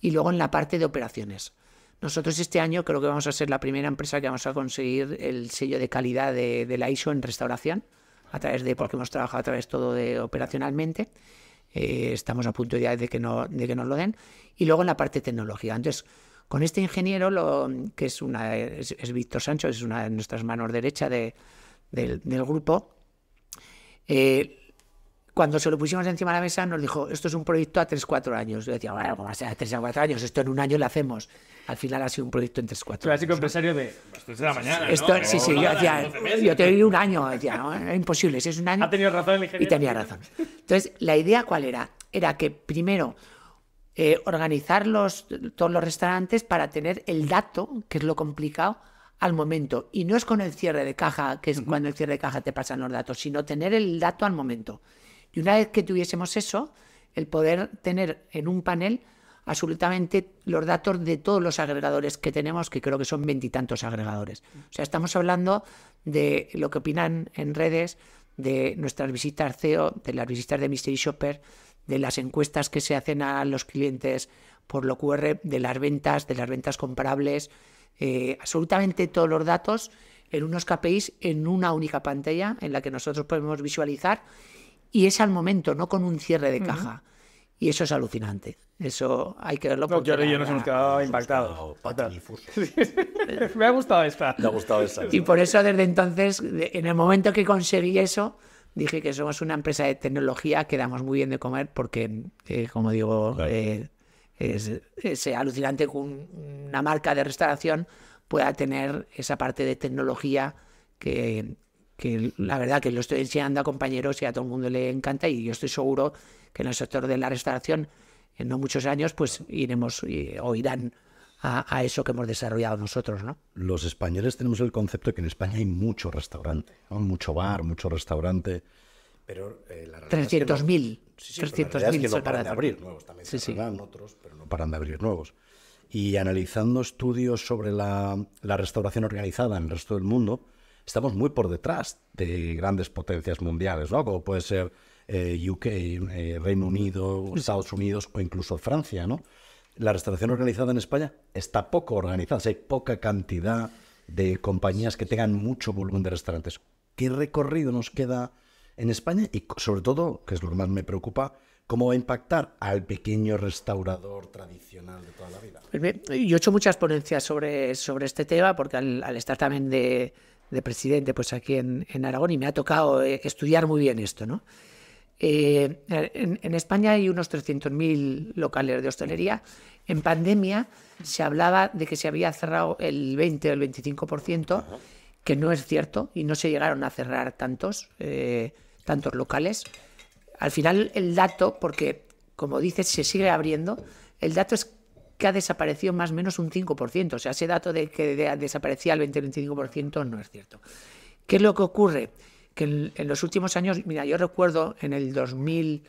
y luego en la parte de operaciones. Nosotros este año creo que vamos a ser la primera empresa que vamos a conseguir el sello de calidad de, la ISO en restauración, a través de, porque hemos trabajado a través todo de operacionalmente. Eh, estamos a punto ya de que, no, de que nos lo den. Y luego en la parte tecnológica. Entonces, con este ingeniero, lo, que es, una, es, Víctor Sancho, es una de nuestras manos derecha del, grupo, eh, cuando se lo pusimos encima de la mesa nos dijo, esto es un proyecto a 3-4 años. Yo decía, bueno, ¿cómo a ser 3-4 años? Esto en un año lo hacemos. Al final ha sido un proyecto en 3-4 años. Clásico empresario de, esto es de la mañana, Sí, sí, yo, decía, yo te un año. Decía, no, es imposible, si es un año... Ha tenido razón el Y tenía razón. Entonces, la idea cuál era? Era que primero... Eh, organizar los, todos los restaurantes para tener el dato, que es lo complicado, al momento. Y no es con el cierre de caja, que es cuando el cierre de caja te pasan los datos, sino tener el dato al momento. Y una vez que tuviésemos eso, el poder tener en un panel absolutamente los datos de todos los agregadores que tenemos, que creo que son veintitantos agregadores. O sea, estamos hablando de lo que opinan en redes, de nuestras visitas CEO, de las visitas de Mystery Shopper, de las encuestas que se hacen a los clientes por lo QR, de las ventas, de las ventas comparables, eh, absolutamente todos los datos en unos KPIs en una única pantalla en la que nosotros podemos visualizar y es al momento, no con un cierre de caja. Y eso es alucinante. Eso hay que verlo. No, yo y yo nos hemos quedado Me ha gustado esta. Me Y por eso desde entonces, en el momento que conseguí eso, dije que somos una empresa de tecnología quedamos muy bien de comer porque, eh, como digo, eh, es, alucinante que una marca de restauración pueda tener esa parte de tecnología que, la verdad que lo estoy enseñando a compañeros y a todo el mundo le encanta y yo estoy seguro que en el sector de la restauración en no muchos años pues iremos o irán a, eso que hemos desarrollado nosotros, ¿no? Los españoles tenemos el concepto de que en España hay mucho restaurante, mucho bar, mucho restaurante, pero eh, la 300.000. 300.000 abrir nuevos, también otros, paran de abrir nuevos. Y analizando estudios sobre la, restauración organizada en el resto del mundo, estamos muy por detrás de grandes potencias mundiales, ¿no? Como puede ser eh, UK, eh, Reino Unido, Estados Unidos o incluso Francia, ¿no? La restauración organizada en España está poco organizada, hay poca cantidad de compañías que tengan mucho volumen de restaurantes. ¿Qué recorrido nos queda en España? Y sobre todo, que es lo que más me preocupa, ¿Cómo va a impactar al pequeño restaurador tradicional de toda la vida? Pues yo he hecho muchas ponencias sobre, sobre este tema porque al, estar también de, de, presidente pues aquí en, en, Aragón y me ha tocado eh, estudiar muy bien esto. ¿no? Eh, en, España hay unos 300.000 locales de hostelería. En pandemia se hablaba de que se había cerrado el 20 o el 25%, que no es cierto y no se llegaron a cerrar tantos, eh, tantos locales. Al final el dato, porque como dices, se sigue abriendo, el dato es que ha desaparecido más o menos un 5%. O sea, ese dato de que desaparecía el 20-25% no es cierto. ¿Qué es lo que ocurre? Que en, los últimos años, mira, yo recuerdo en el 2000,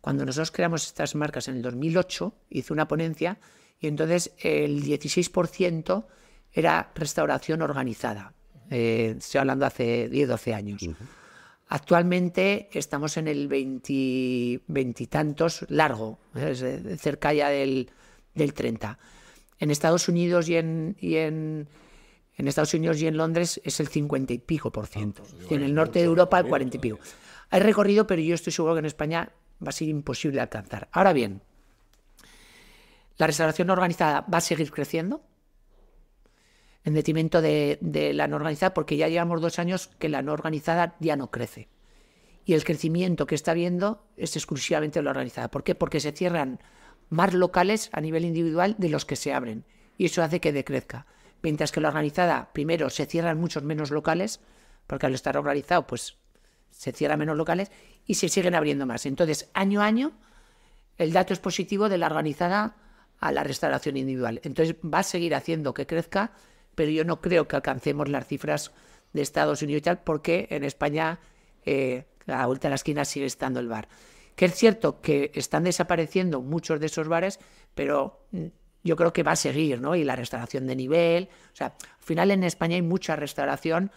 cuando nosotros creamos estas marcas en el 2008, hice una ponencia y entonces el 16% era restauración organizada. Eh, estoy hablando hace 10-12 años. Actualmente estamos en el veintitantos largo, cerca ya del, treinta. 30. En Estados Unidos y en, Estados Unidos y en Londres es el 50 y pico por ciento. Ah, pues y en el norte de Europa el cuarenta y pico. Hay recorrido, pero yo estoy seguro que en España va a ser imposible alcanzar. Ahora bien, la restauración organizada va a seguir creciendo en detrimento de, la no organizada, porque ya llevamos dos años que la no organizada ya no crece. Y el crecimiento que está viendo es exclusivamente de la organizada. ¿Por qué? Porque se cierran más locales a nivel individual de los que se abren. Y eso hace que decrezca. Mientras que la organizada, primero, se cierran muchos menos locales, porque al estar organizado, pues se cierran menos locales y se siguen abriendo más. Entonces, año a año, el dato es positivo de la organizada a la restauración individual. Entonces, va a seguir haciendo que crezca pero yo no creo que alcancemos las cifras de Estados Unidos tal, porque en España eh, a la vuelta de la esquina sigue estando el bar. Que es cierto que están desapareciendo muchos de esos bares, pero mm, yo creo que va a seguir, ¿no? Y la restauración de nivel, o sea, al final en España hay mucha restauración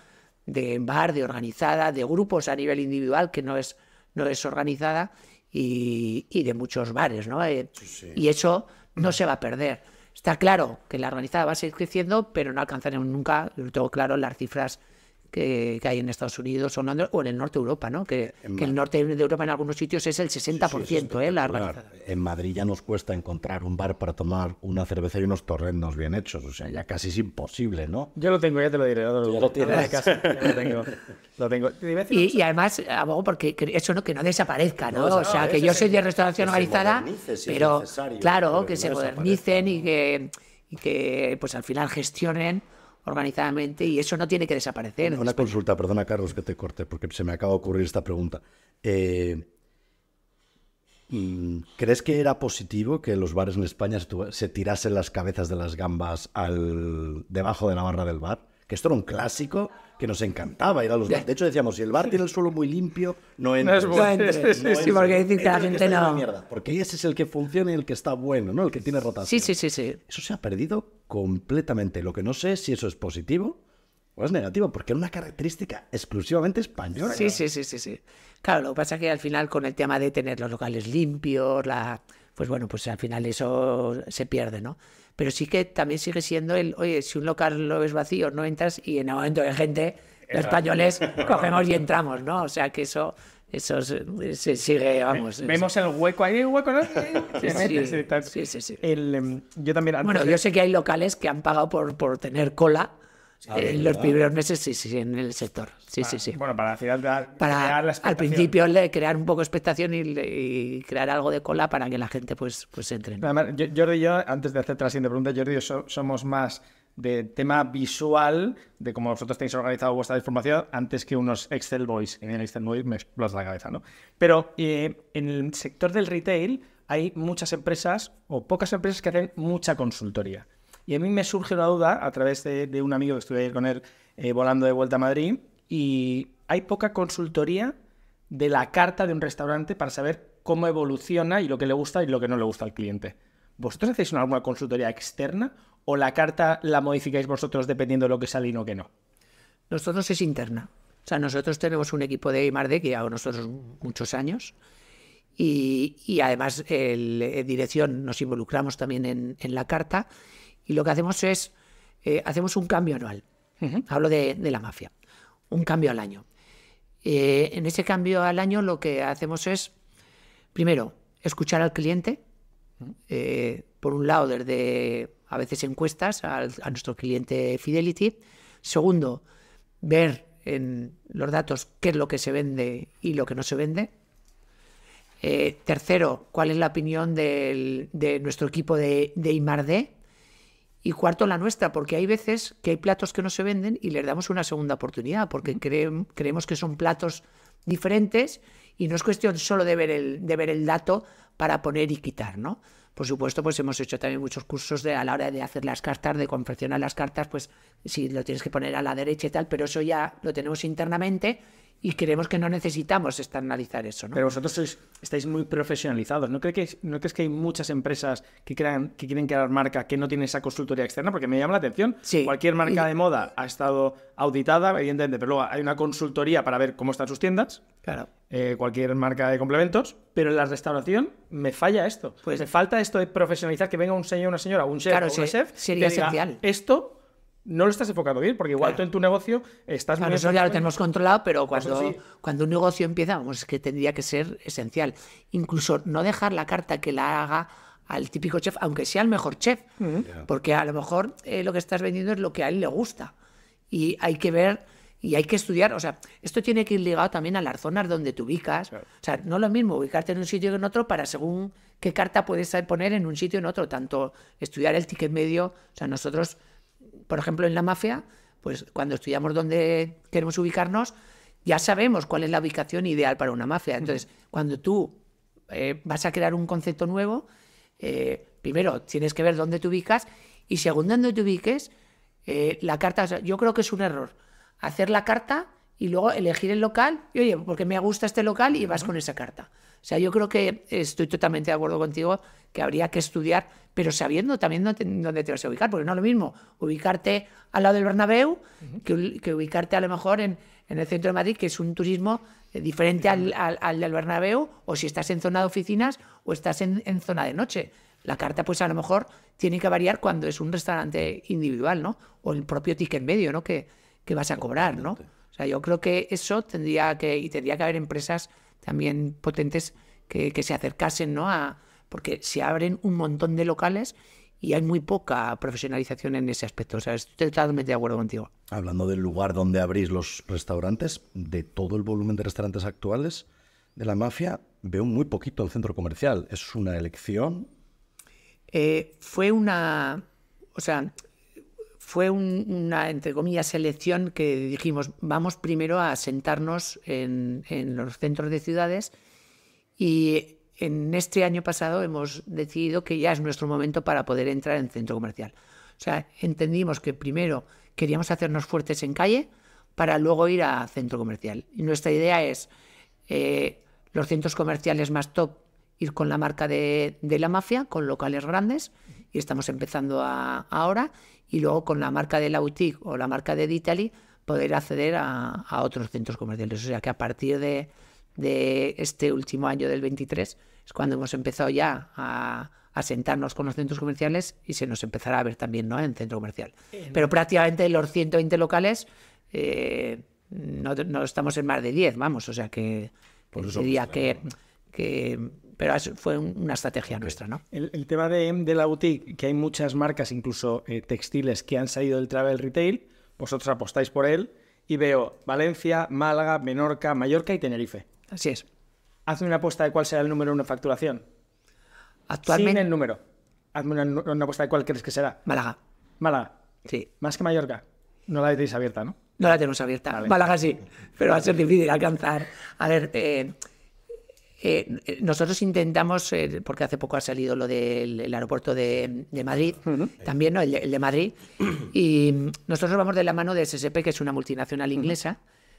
de bar, de organizada, de grupos a nivel individual que no es, no organizada y, de muchos bares, ¿no? Eh, y eso no se va a perder. Está claro que la organizada va a seguir creciendo, pero no alcanzaremos nunca, lo tengo claro, las cifras que, hay en Estados Unidos o en, el norte de Europa, ¿no? Que, el norte de Europa en algunos sitios es el 60%, ¿eh? La En Madrid ya nos cuesta encontrar un bar para tomar una cerveza y unos torrendos bien hechos, o sea, ya casi es imposible, ¿no? Yo lo tengo, ya te lo diré. Lo, tienes. tengo. Y, además, abogo porque eso no, que no desaparezca, ¿no? o sea, que yo soy de restauración organizada, pero claro, que, se modernicen y que, y que pues al final gestionen organizadamente y eso no tiene que desaparecer. Una, consulta, perdona Carlos que te corte, porque se me acaba de ocurrir esta pregunta. Eh, mm, ¿Crees que era positivo que los bares en España se tirasen las cabezas de las gambas debajo de la barra del bar? que esto era un clásico que nos encantaba ir a los bares. De hecho, decíamos, si el bar tiene el suelo muy limpio, no entra. es porque dicen que la gente no. porque ese es el que funciona y el que está bueno, ¿no? El que tiene rotación. Sí, sí, sí, sí. Eso se ha perdido completamente. Lo que no sé es si eso es positivo o es negativo, porque era una característica exclusivamente española. Sí, sí, sí, sí, sí. Claro, lo que pasa es que al final con el tema de tener los locales limpios, la... pues bueno, pues al final eso se pierde, ¿no? pero sí que también sigue siendo el, oye, si un local lo ves vacío, no entras y en el momento de gente, los españoles cogemos y entramos, ¿no? O sea que eso eso se, sigue, vamos. Vemos el hueco, ahí hueco, ¿no? sí, sí, sí, em, yo también. bueno, yo sé que hay locales que han pagado por, por tener cola Ah, en los primeros meses, sí, sí, en el sector. Sí, sí, sí. Bueno, para al final Al principio crear un poco de expectación y, crear algo de cola para que la gente pues, pues entre. Jordi y yo, antes de hacerte la siguiente pregunta, Jordi yo somos más de tema visual, de cómo vosotros tenéis organizado vuestra información, antes que unos Excel Boys. En el Excel Boys me explota la cabeza, ¿no? Pero eh, en el sector del retail hay muchas empresas o pocas empresas que hacen mucha consultoría. Y a mí me surge una duda a través de, un amigo que estuve ayer con él eh, volando de vuelta a Madrid y hay poca consultoría de la carta de un restaurante para saber cómo evoluciona y lo que le gusta y lo que no le gusta al cliente. ¿Vosotros hacéis alguna consultoría externa o la carta la modificáis vosotros dependiendo de lo que sale y no que no? Nosotros es interna. O sea, nosotros tenemos un equipo de Marde que hago nosotros muchos años y, además el, eh, dirección nos involucramos también en la carta y lo que hacemos es, eh, hacemos un cambio anual. Hablo de, la mafia. Un cambio al año. Eh, en ese cambio al año lo que hacemos es, primero, escuchar al cliente. Eh, por un lado, desde a veces encuestas a nuestro cliente Fidelity. Segundo, ver en los datos qué es lo que se vende y lo que no se vende. tercero, cuál es la opinión de nuestro equipo de, de y cuarto, la nuestra, porque hay veces que hay platos que no se venden y les damos una segunda oportunidad, porque creemos que son platos diferentes y no es cuestión solo de ver el, de ver el dato para poner y quitar, ¿no? Por supuesto, pues hemos hecho también muchos cursos de, a la hora de hacer las cartas, de confeccionar las cartas, pues si lo tienes que poner a la derecha y tal, pero eso ya lo tenemos internamente y creemos que no necesitamos externalizar eso. ¿no? Pero vosotros estáis muy profesionalizados. ¿No, que, ¿No crees que hay muchas empresas que, crean, que quieren crear marca que no tienen esa consultoría externa? Porque me llama la atención. Sí. Cualquier marca de moda ha estado auditada, evidentemente, pero luego hay una consultoría para ver cómo están sus tiendas. Claro. Eh, cualquier marca de complementos, pero en la restauración me falla esto. Pues me falta esto de profesionalizar que venga un señor, una señora, un chef, o un chef, sería esencial. esto no lo estás enfocando bien, porque igual tú en tu negocio estás... Claro, eso ya lo tenemos controlado, pero pues cuando, cuando un negocio empieza, vamos, es que tendría que ser esencial. Incluso no dejar la carta que la haga al típico chef, aunque sea el mejor chef, mm. porque a lo mejor eh, lo que estás vendiendo es lo que a él le gusta. Y hay que ver y hay que estudiar, o sea, esto tiene que ir ligado también a las zonas donde te ubicas. O sea, no lo mismo ubicarte en un sitio que en otro para según qué carta puedes poner en un sitio en otro, tanto estudiar el ticket medio, o sea, nosotros por ejemplo, en la mafia, pues cuando estudiamos dónde queremos ubicarnos, ya sabemos cuál es la ubicación ideal para una mafia. Entonces, cuando tú eh, vas a crear un concepto nuevo, eh, primero tienes que ver dónde te ubicas y según dónde te ubiques, eh, la carta, yo creo que es un error hacer la carta y luego elegir el local y oye, porque me gusta este local y vas con esa carta. O sea, yo creo que estoy totalmente de acuerdo contigo que habría que estudiar, pero sabiendo también dónde te vas a ubicar, porque no es lo mismo ubicarte al lado del Bernabéu que, ubicarte a lo mejor en, en, el centro de Madrid, que es un turismo eh, diferente al, del Bernabéu, o si estás en zona de oficinas o estás en, zona de noche. La carta, pues a lo mejor tiene que variar cuando es un restaurante individual, ¿no? O el propio ticket medio, ¿no? Que, que vas a cobrar, ¿no? O sea, yo creo que eso tendría que, y tendría que haber empresas también potentes que, se acercasen, ¿no? A, porque se abren un montón de locales y hay muy poca profesionalización en ese aspecto. O sea, estoy totalmente de acuerdo contigo. Hablando del lugar donde abrís los restaurantes, de todo el volumen de restaurantes actuales de la mafia, veo muy poquito el centro comercial. ¿Es una elección? Eh, fue una. O sea, fue una, entre comillas, selección que dijimos, vamos primero a sentarnos en, los centros de ciudades y en este año pasado hemos decidido que ya es nuestro momento para poder entrar en centro comercial. O sea, entendimos que primero queríamos hacernos fuertes en calle para luego ir a centro comercial. Y nuestra idea es eh, los centros comerciales más top, ir con la marca de, de la mafia, con locales grandes y estamos empezando ahora, y luego con la marca de la o la marca de Ditali poder acceder a, otros centros comerciales. O sea que a partir de, este último año del 23 es cuando hemos empezado ya a, sentarnos con los centros comerciales y se nos empezará a ver también ¿no? en centro comercial. Pero prácticamente los 120 locales eh, no, estamos en más de 10, vamos, o sea que, sería diría que pero fue una estrategia nuestra, ¿no? El, tema de, de, la boutique, que hay muchas marcas, incluso eh, textiles, que han salido del travel retail, vosotros apostáis por él, y veo Valencia, Málaga, Menorca, Mallorca y Tenerife. Así es. Hazme una apuesta de cuál será el número uno una facturación. Actualmente. Sin el número. Hazme una, apuesta de cuál crees que será. Málaga. Málaga. Sí. Más que Mallorca. No la tenéis abierta, ¿no? No la tenemos abierta. Málaga sí, pero va a ser difícil alcanzar. A ver, eh, eh, nosotros intentamos, eh, porque hace poco ha salido lo del aeropuerto de, Madrid, también, El, de Madrid, y nosotros vamos de la mano de SSP, que es una multinacional inglesa,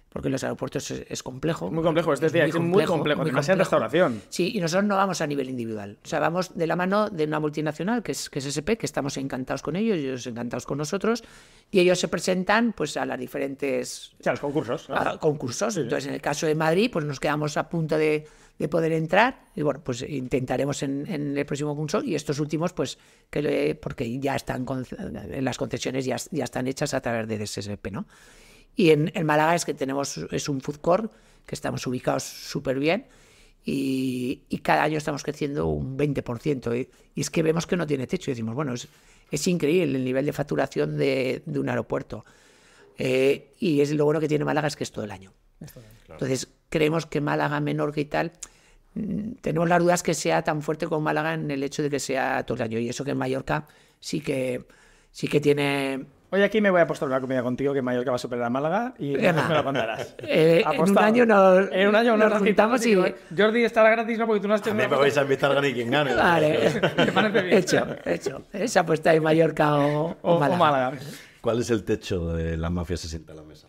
porque los aeropuertos es, complejo. Muy complejo, es decir, es muy, complejo, demasiada restauración. Sí, y nosotros no vamos a nivel individual, o sea, vamos de la mano de una multinacional que es, que es que estamos encantados con ellos, ellos encantados con nosotros, y ellos se presentan pues a las diferentes... O los concursos. A concursos, entonces en el caso de Madrid, pues nos quedamos a punta de de poder entrar. Y bueno, pues intentaremos en, el próximo curso y estos últimos, pues, que porque ya están, eh, las concesiones ya, ya están hechas a través de DSSP, ¿no? Y en, el Málaga es que tenemos, es un food court, que estamos ubicados súper bien y, cada año estamos creciendo un 20%. Y, y, es que vemos que no tiene techo y decimos, bueno, es, increíble el nivel de facturación de, un aeropuerto. Eh, y es lo bueno que tiene Málaga es que es todo el año. Entonces, creemos que Málaga, Menorca y tal, mm, tenemos las dudas que sea tan fuerte como Málaga en el hecho de que sea todo el año. Y eso que en Mallorca sí que, sí que tiene Hoy aquí me voy a apostar una comida contigo que Mallorca va a superar a Málaga y me la contarás. Eh, en un año nos, nos, juntamos y... Jordi estará gratis, Porque tú no has tenido... A me vais a invitar a ganar y quien gane. Vale. Hecho, hecho. Esa apuesta de Mallorca o, Málaga. o Málaga. ¿Cuál es el techo de la mafia se sienta a la mesa?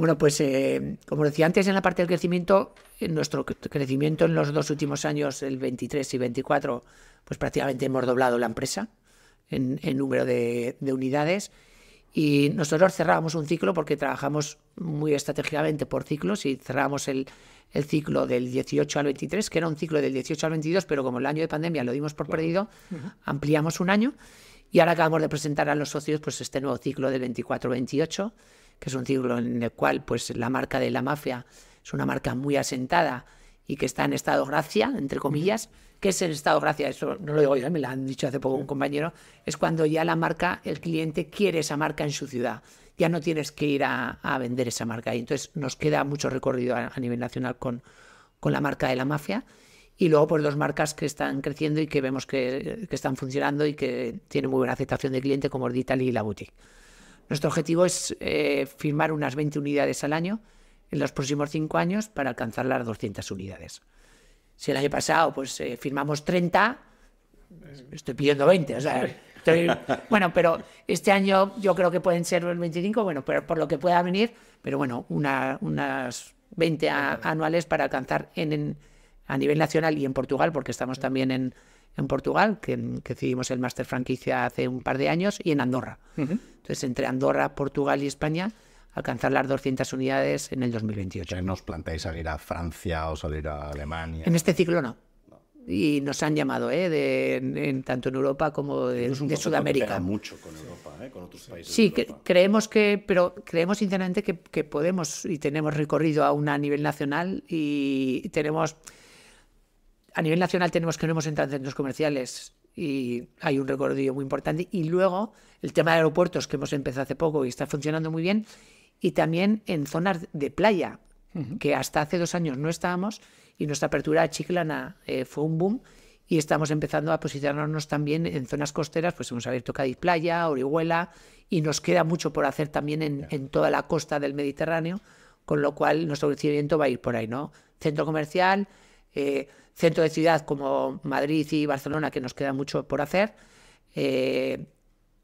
Bueno, pues eh, como decía antes, en la parte del crecimiento, en nuestro crecimiento en los dos últimos años, el 23 y 24, pues prácticamente hemos doblado la empresa en, número de, unidades. Y nosotros cerrábamos un ciclo porque trabajamos muy estratégicamente por ciclos y cerrábamos el, ciclo del 18 al 23, que era un ciclo del 18 al 22, pero como el año de pandemia lo dimos por perdido, ampliamos un año y ahora acabamos de presentar a los socios pues este nuevo ciclo del 24-28 que es un ciclo en el cual pues, la marca de la mafia es una marca muy asentada y que está en estado gracia, entre comillas. que es el estado gracia? Eso no lo digo yo, me lo han dicho hace poco un compañero. Es cuando ya la marca, el cliente quiere esa marca en su ciudad ya no tienes que ir a, vender esa marca. Y entonces nos queda mucho recorrido a, nivel nacional con, la marca de la mafia. Y luego, pues dos marcas que están creciendo y que vemos que, están funcionando y que tienen muy buena aceptación de cliente, como Ditali y La Boutique. Nuestro objetivo es eh, firmar unas 20 unidades al año en los próximos 5 años para alcanzar las 200 unidades. Si el año pasado pues, eh, firmamos 30, estoy pidiendo 20. bueno, pero este año yo creo que pueden ser 25, bueno, pero por lo que pueda venir, pero bueno, una, unas 20 anuales para alcanzar en, a nivel nacional y en Portugal, porque estamos también en, en Portugal, que, que decidimos el Master franquicia hace un par de años, y en Andorra. Entonces, entre Andorra, Portugal y España, alcanzar las 200 unidades en el 2028. Nos ¿No planteáis salir a Francia o salir a Alemania? En este ciclo no. Y nos han llamado, ¿eh? de, tanto en Europa como de, Sudamérica. mucho con Europa, ¿eh? con otros países. Sí, creemos que, pero creemos sinceramente que, podemos y tenemos recorrido a un nivel nacional y tenemos a nivel nacional tenemos que no hemos entrado en centros comerciales y hay un recorrido muy importante. Y luego el tema de aeropuertos que hemos empezado hace poco y está funcionando muy bien. Y también en zonas de playa, que hasta hace dos años no estábamos y nuestra apertura a Chiclana eh, fue un boom. Y estamos empezando a posicionarnos también en zonas costeras, pues hemos abierto Cádiz Playa, Orihuela, y nos queda mucho por hacer también en, en toda la costa del Mediterráneo, con lo cual nuestro crecimiento va a ir por ahí, ¿no? Centro comercial, eh, centro de ciudad como Madrid y Barcelona, que nos queda mucho por hacer, eh,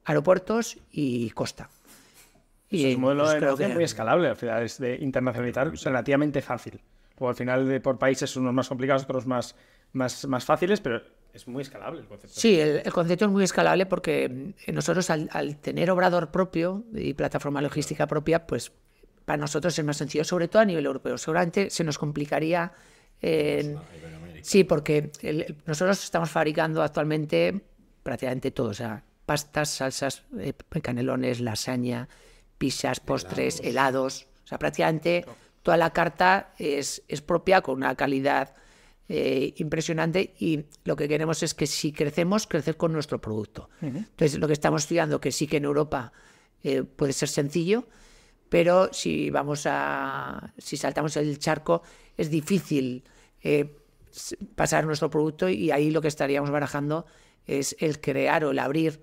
aeropuertos y costa. Y es un modelo de muy escalable, al final es de internacionalizar relativamente fácil. O al final de, por países unos más complicados, otros más, más, fáciles, pero es muy escalable el concepto. Sí, el, concepto es muy escalable porque eh, nosotros al, tener obrador propio y plataforma logística propia, pues para nosotros es más sencillo, sobre todo a nivel europeo. Seguramente se nos complicaría... Pues en Sí, porque nosotros estamos fabricando actualmente prácticamente todo, o sea, pastas, salsas, eh, canelones, lasaña, pizzas, postres, helados. O sea, prácticamente toda la carta es, es, propia con una calidad eh, impresionante y lo que queremos es que si crecemos, crecer con nuestro producto. Entonces, lo que estamos estudiando, que sí que en Europa eh, puede ser sencillo, pero si vamos a, si saltamos el charco, es difícil. Eh, pasar nuestro producto y ahí lo que estaríamos barajando es el crear o el abrir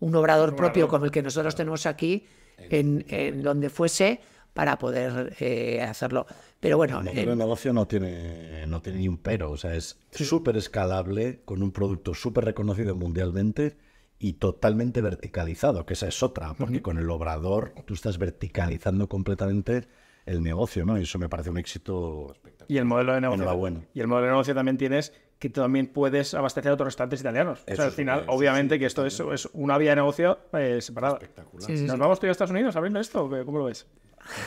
un obrador, propio como el que nosotros tenemos aquí, en, donde fuese, para poder eh, hacerlo. Pero bueno... El eh, negocio no tiene, no tiene ni un pero, o sea, es súper escalable, con un producto súper reconocido mundialmente y totalmente verticalizado, que esa es otra, porque con el obrador tú estás verticalizando completamente el negocio, ¿no? Y eso me parece un éxito espectacular. Y el modelo de negocio. Y el modelo de negocio también tienes que también puedes abastecer a otros restaurantes italianos. o sea, al final, obviamente, que esto es, una vía de negocio eh, separada. Espectacular. ¿Nos vamos tú a Estados Unidos a esto? ¿Cómo lo ves?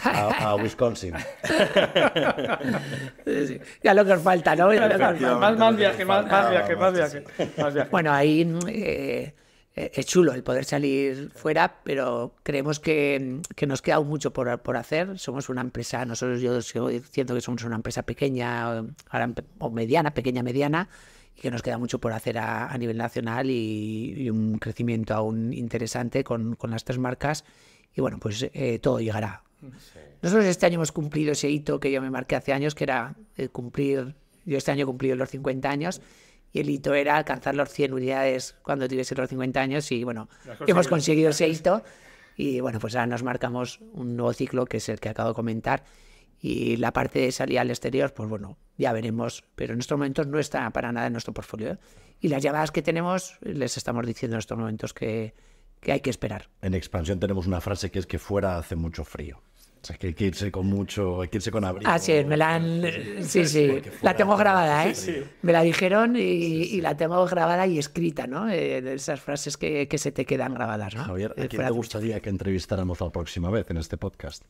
A, Wisconsin. Ya lo que os falta, ¿no? Más, más, más, viaje, más viaje, más viaje. Bueno, ahí eh, eh, es chulo el poder salir fuera, pero creemos que, nos queda mucho por, hacer. Somos una empresa, nosotros yo siento que somos una empresa pequeña em, o mediana, pequeña, mediana, y que nos queda mucho por hacer a, nivel nacional y, un crecimiento aún interesante con, con, las tres marcas. Y bueno, pues eh, todo llegará. Nosotros este año hemos cumplido ese hito que yo me marqué hace años, que era eh, cumplir, yo este año he cumplido los 50 años y el hito era alcanzar los 100 unidades cuando tuviese los 50 años y bueno, hemos conseguido ese hito y bueno, pues ahora nos marcamos un nuevo ciclo que es el que acabo de comentar y la parte de salida al exterior, pues bueno, ya veremos, pero en estos momentos no está para nada en nuestro portfolio. ¿eh? Y las llamadas que tenemos, les estamos diciendo en estos momentos que hay que esperar. En expansión tenemos una frase que es que fuera hace mucho frío que hay que irse con mucho, hay que irse con abrigo. Así ah, me la han... Sí, sí, la tengo grabada, ¿eh? Me la dijeron y, la tengo grabada y escrita, ¿no? Eh, esas frases que, se te quedan grabadas, ¿no? Javier, ¿a eh, quién te gustaría que entrevistáramos la próxima vez en este podcast?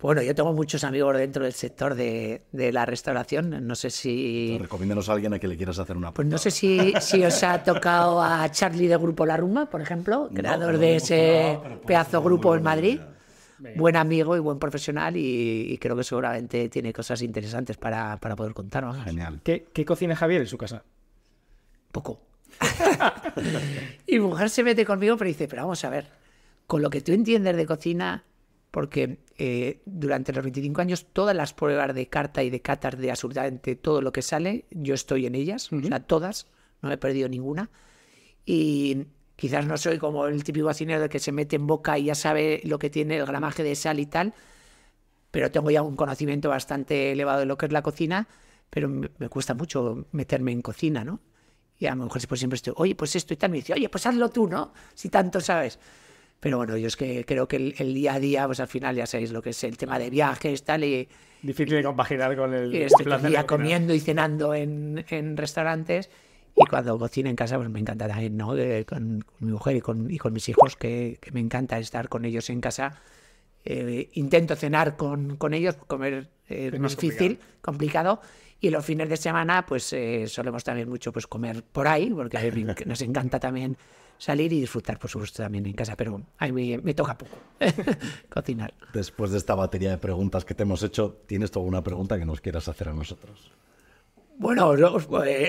Bueno, yo tengo muchos amigos dentro del sector de, la restauración. No sé si. Recomiéndanos a alguien a que le quieras hacer una. Pues no sé si, si, os ha tocado a Charlie de Grupo La Ruma por ejemplo, creador de ese pedazo grupo en Madrid buen amigo y buen profesional y, creo que seguramente tiene cosas interesantes para, poder contarnos. Genial. ¿Qué, cocina Javier en su casa? Poco. y mujer se mete conmigo, pero dice, pero vamos a ver, con lo que tú entiendes de cocina, porque eh, durante los 25 años todas las pruebas de carta y de catas de absolutamente todo lo que sale, yo estoy en ellas, o sea, todas, no he perdido ninguna. Y, Quizás no soy como el típico cocinero que se mete en boca y ya sabe lo que tiene el gramaje de sal y tal, pero tengo ya un conocimiento bastante elevado de lo que es la cocina, pero me, cuesta mucho meterme en cocina, ¿no? Y a lo mejor pues, siempre estoy, oye, pues esto y tal, me dice, oye, pues hazlo tú, ¿no? Si tanto sabes. Pero bueno, yo es que creo que el, día a día, pues al final ya sabéis lo que es el tema de viajes, tal, y... Difícil de compaginar con el... Y estoy día comiendo y cenando en, en restaurantes y cuando cocino en casa, pues me encanta también, ¿no? con, mi mujer y con, mis hijos, que, me encanta estar con ellos en casa. Eh, intento cenar con, ellos, comer es difícil, complicado. Y los fines de semana, pues eh, solemos también mucho pues, comer por ahí, porque nos encanta también salir y disfrutar, por supuesto, también en casa, pero bueno, me, me, toca poco cocinar. Después de esta batería de preguntas que te hemos hecho, ¿tienes tú alguna pregunta que nos quieras hacer a nosotros? Bueno, eh,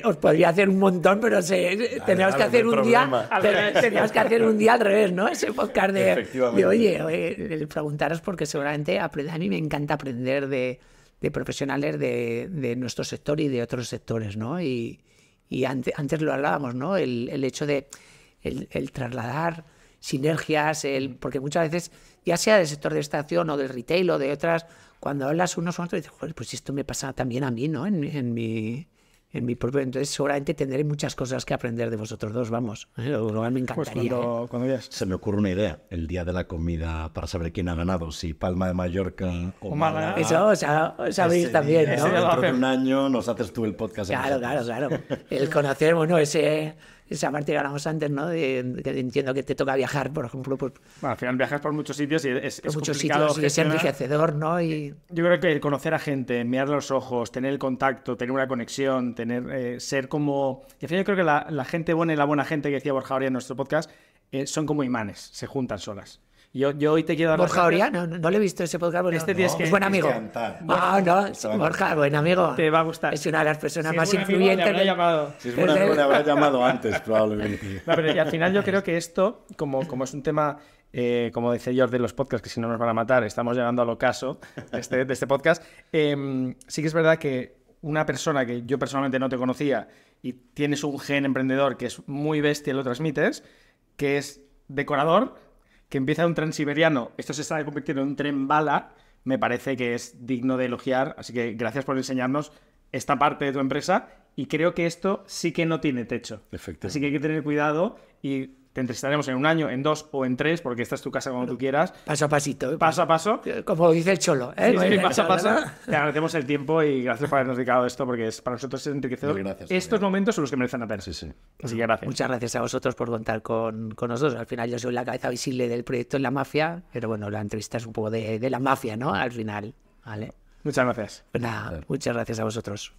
os, podría hacer un montón, pero se, que hacer un día, que hacer un día al revés, ¿no? Ese podcast de, Y oye, oye preguntaros porque seguramente a mí me encanta aprender de, profesionales de, nuestro sector y de otros sectores, ¿no? Y, antes, lo hablábamos, ¿no? El, hecho de el, trasladar sinergias, el, porque muchas veces, ya sea del sector de estación o del retail o de otras cuando hablas unos con otros, dices, joder, pues esto me pasa también a mí, ¿no? En, en mi en mi propio. Entonces, seguramente tendré muchas cosas que aprender de vosotros dos, vamos. ¿eh? Lo cual me pues encantaría. ¿eh? Se me ocurre una idea. El día de la comida para saber quién ha ganado, si Palma de Mallorca o, o Eso o sea, sabéis también, ¿no? Dentro de un año nos haces tú el podcast. Claro, claro, claro. El conocer, bueno, ese esa parte que hablamos antes, ¿no? que entiendo que te toca viajar, por ejemplo. bueno, al final viajas por muchos sitios y es, muchos sitios y es enriquecedor, ¿no? Eh, yo creo que conocer a gente, mirar los ojos, tener el contacto, tener una conexión, tener eh, ser como... Y al final yo creo que la, gente buena y la buena gente que decía Borja ahora en nuestro podcast eh, son como imanes, se juntan solas. Yo, hoy te quiero dar Borja Oriano no, le he visto ese podcast. este es, buen amigo. no, Borja, buen amigo. Te va a gustar. Es una de las personas más influyentes. llamado. Si es buena amigo, habrá llamado antes, probablemente. pero al final yo creo que esto, como, como es un tema eh, como decía George de los podcasts, que si no nos van a matar, estamos llegando al ocaso de este, de este podcast. Em, sí que es verdad que una persona que yo personalmente no te conocía y tienes un gen emprendedor que es muy bestia y lo transmites, que es decorador, que empieza un tren siberiano, esto se está convirtiendo en un tren bala, me parece que es digno de elogiar. Así que gracias por enseñarnos esta parte de tu empresa. Y creo que esto sí que no tiene techo. Así que hay que tener cuidado y te entrevistaremos en un año, en dos o en tres, porque esta es tu casa cuando tú quieras. Paso a pasito. ¿eh? Paso a paso. Como dice el cholo. ¿eh? paso a paso. Te agradecemos el tiempo y gracias por habernos dedicado esto, porque es, para nosotros es enriquecedor. Estos momentos son los que merecen la pena. Sí, sí. Así gracias. Muchas gracias a vosotros por contar con, nosotros. Al final yo soy la cabeza visible del proyecto en la mafia, pero bueno, la entrevista es un poco de, la mafia, ¿no? Al final, ¿vale? Muchas gracias. Pues muchas gracias a vosotros.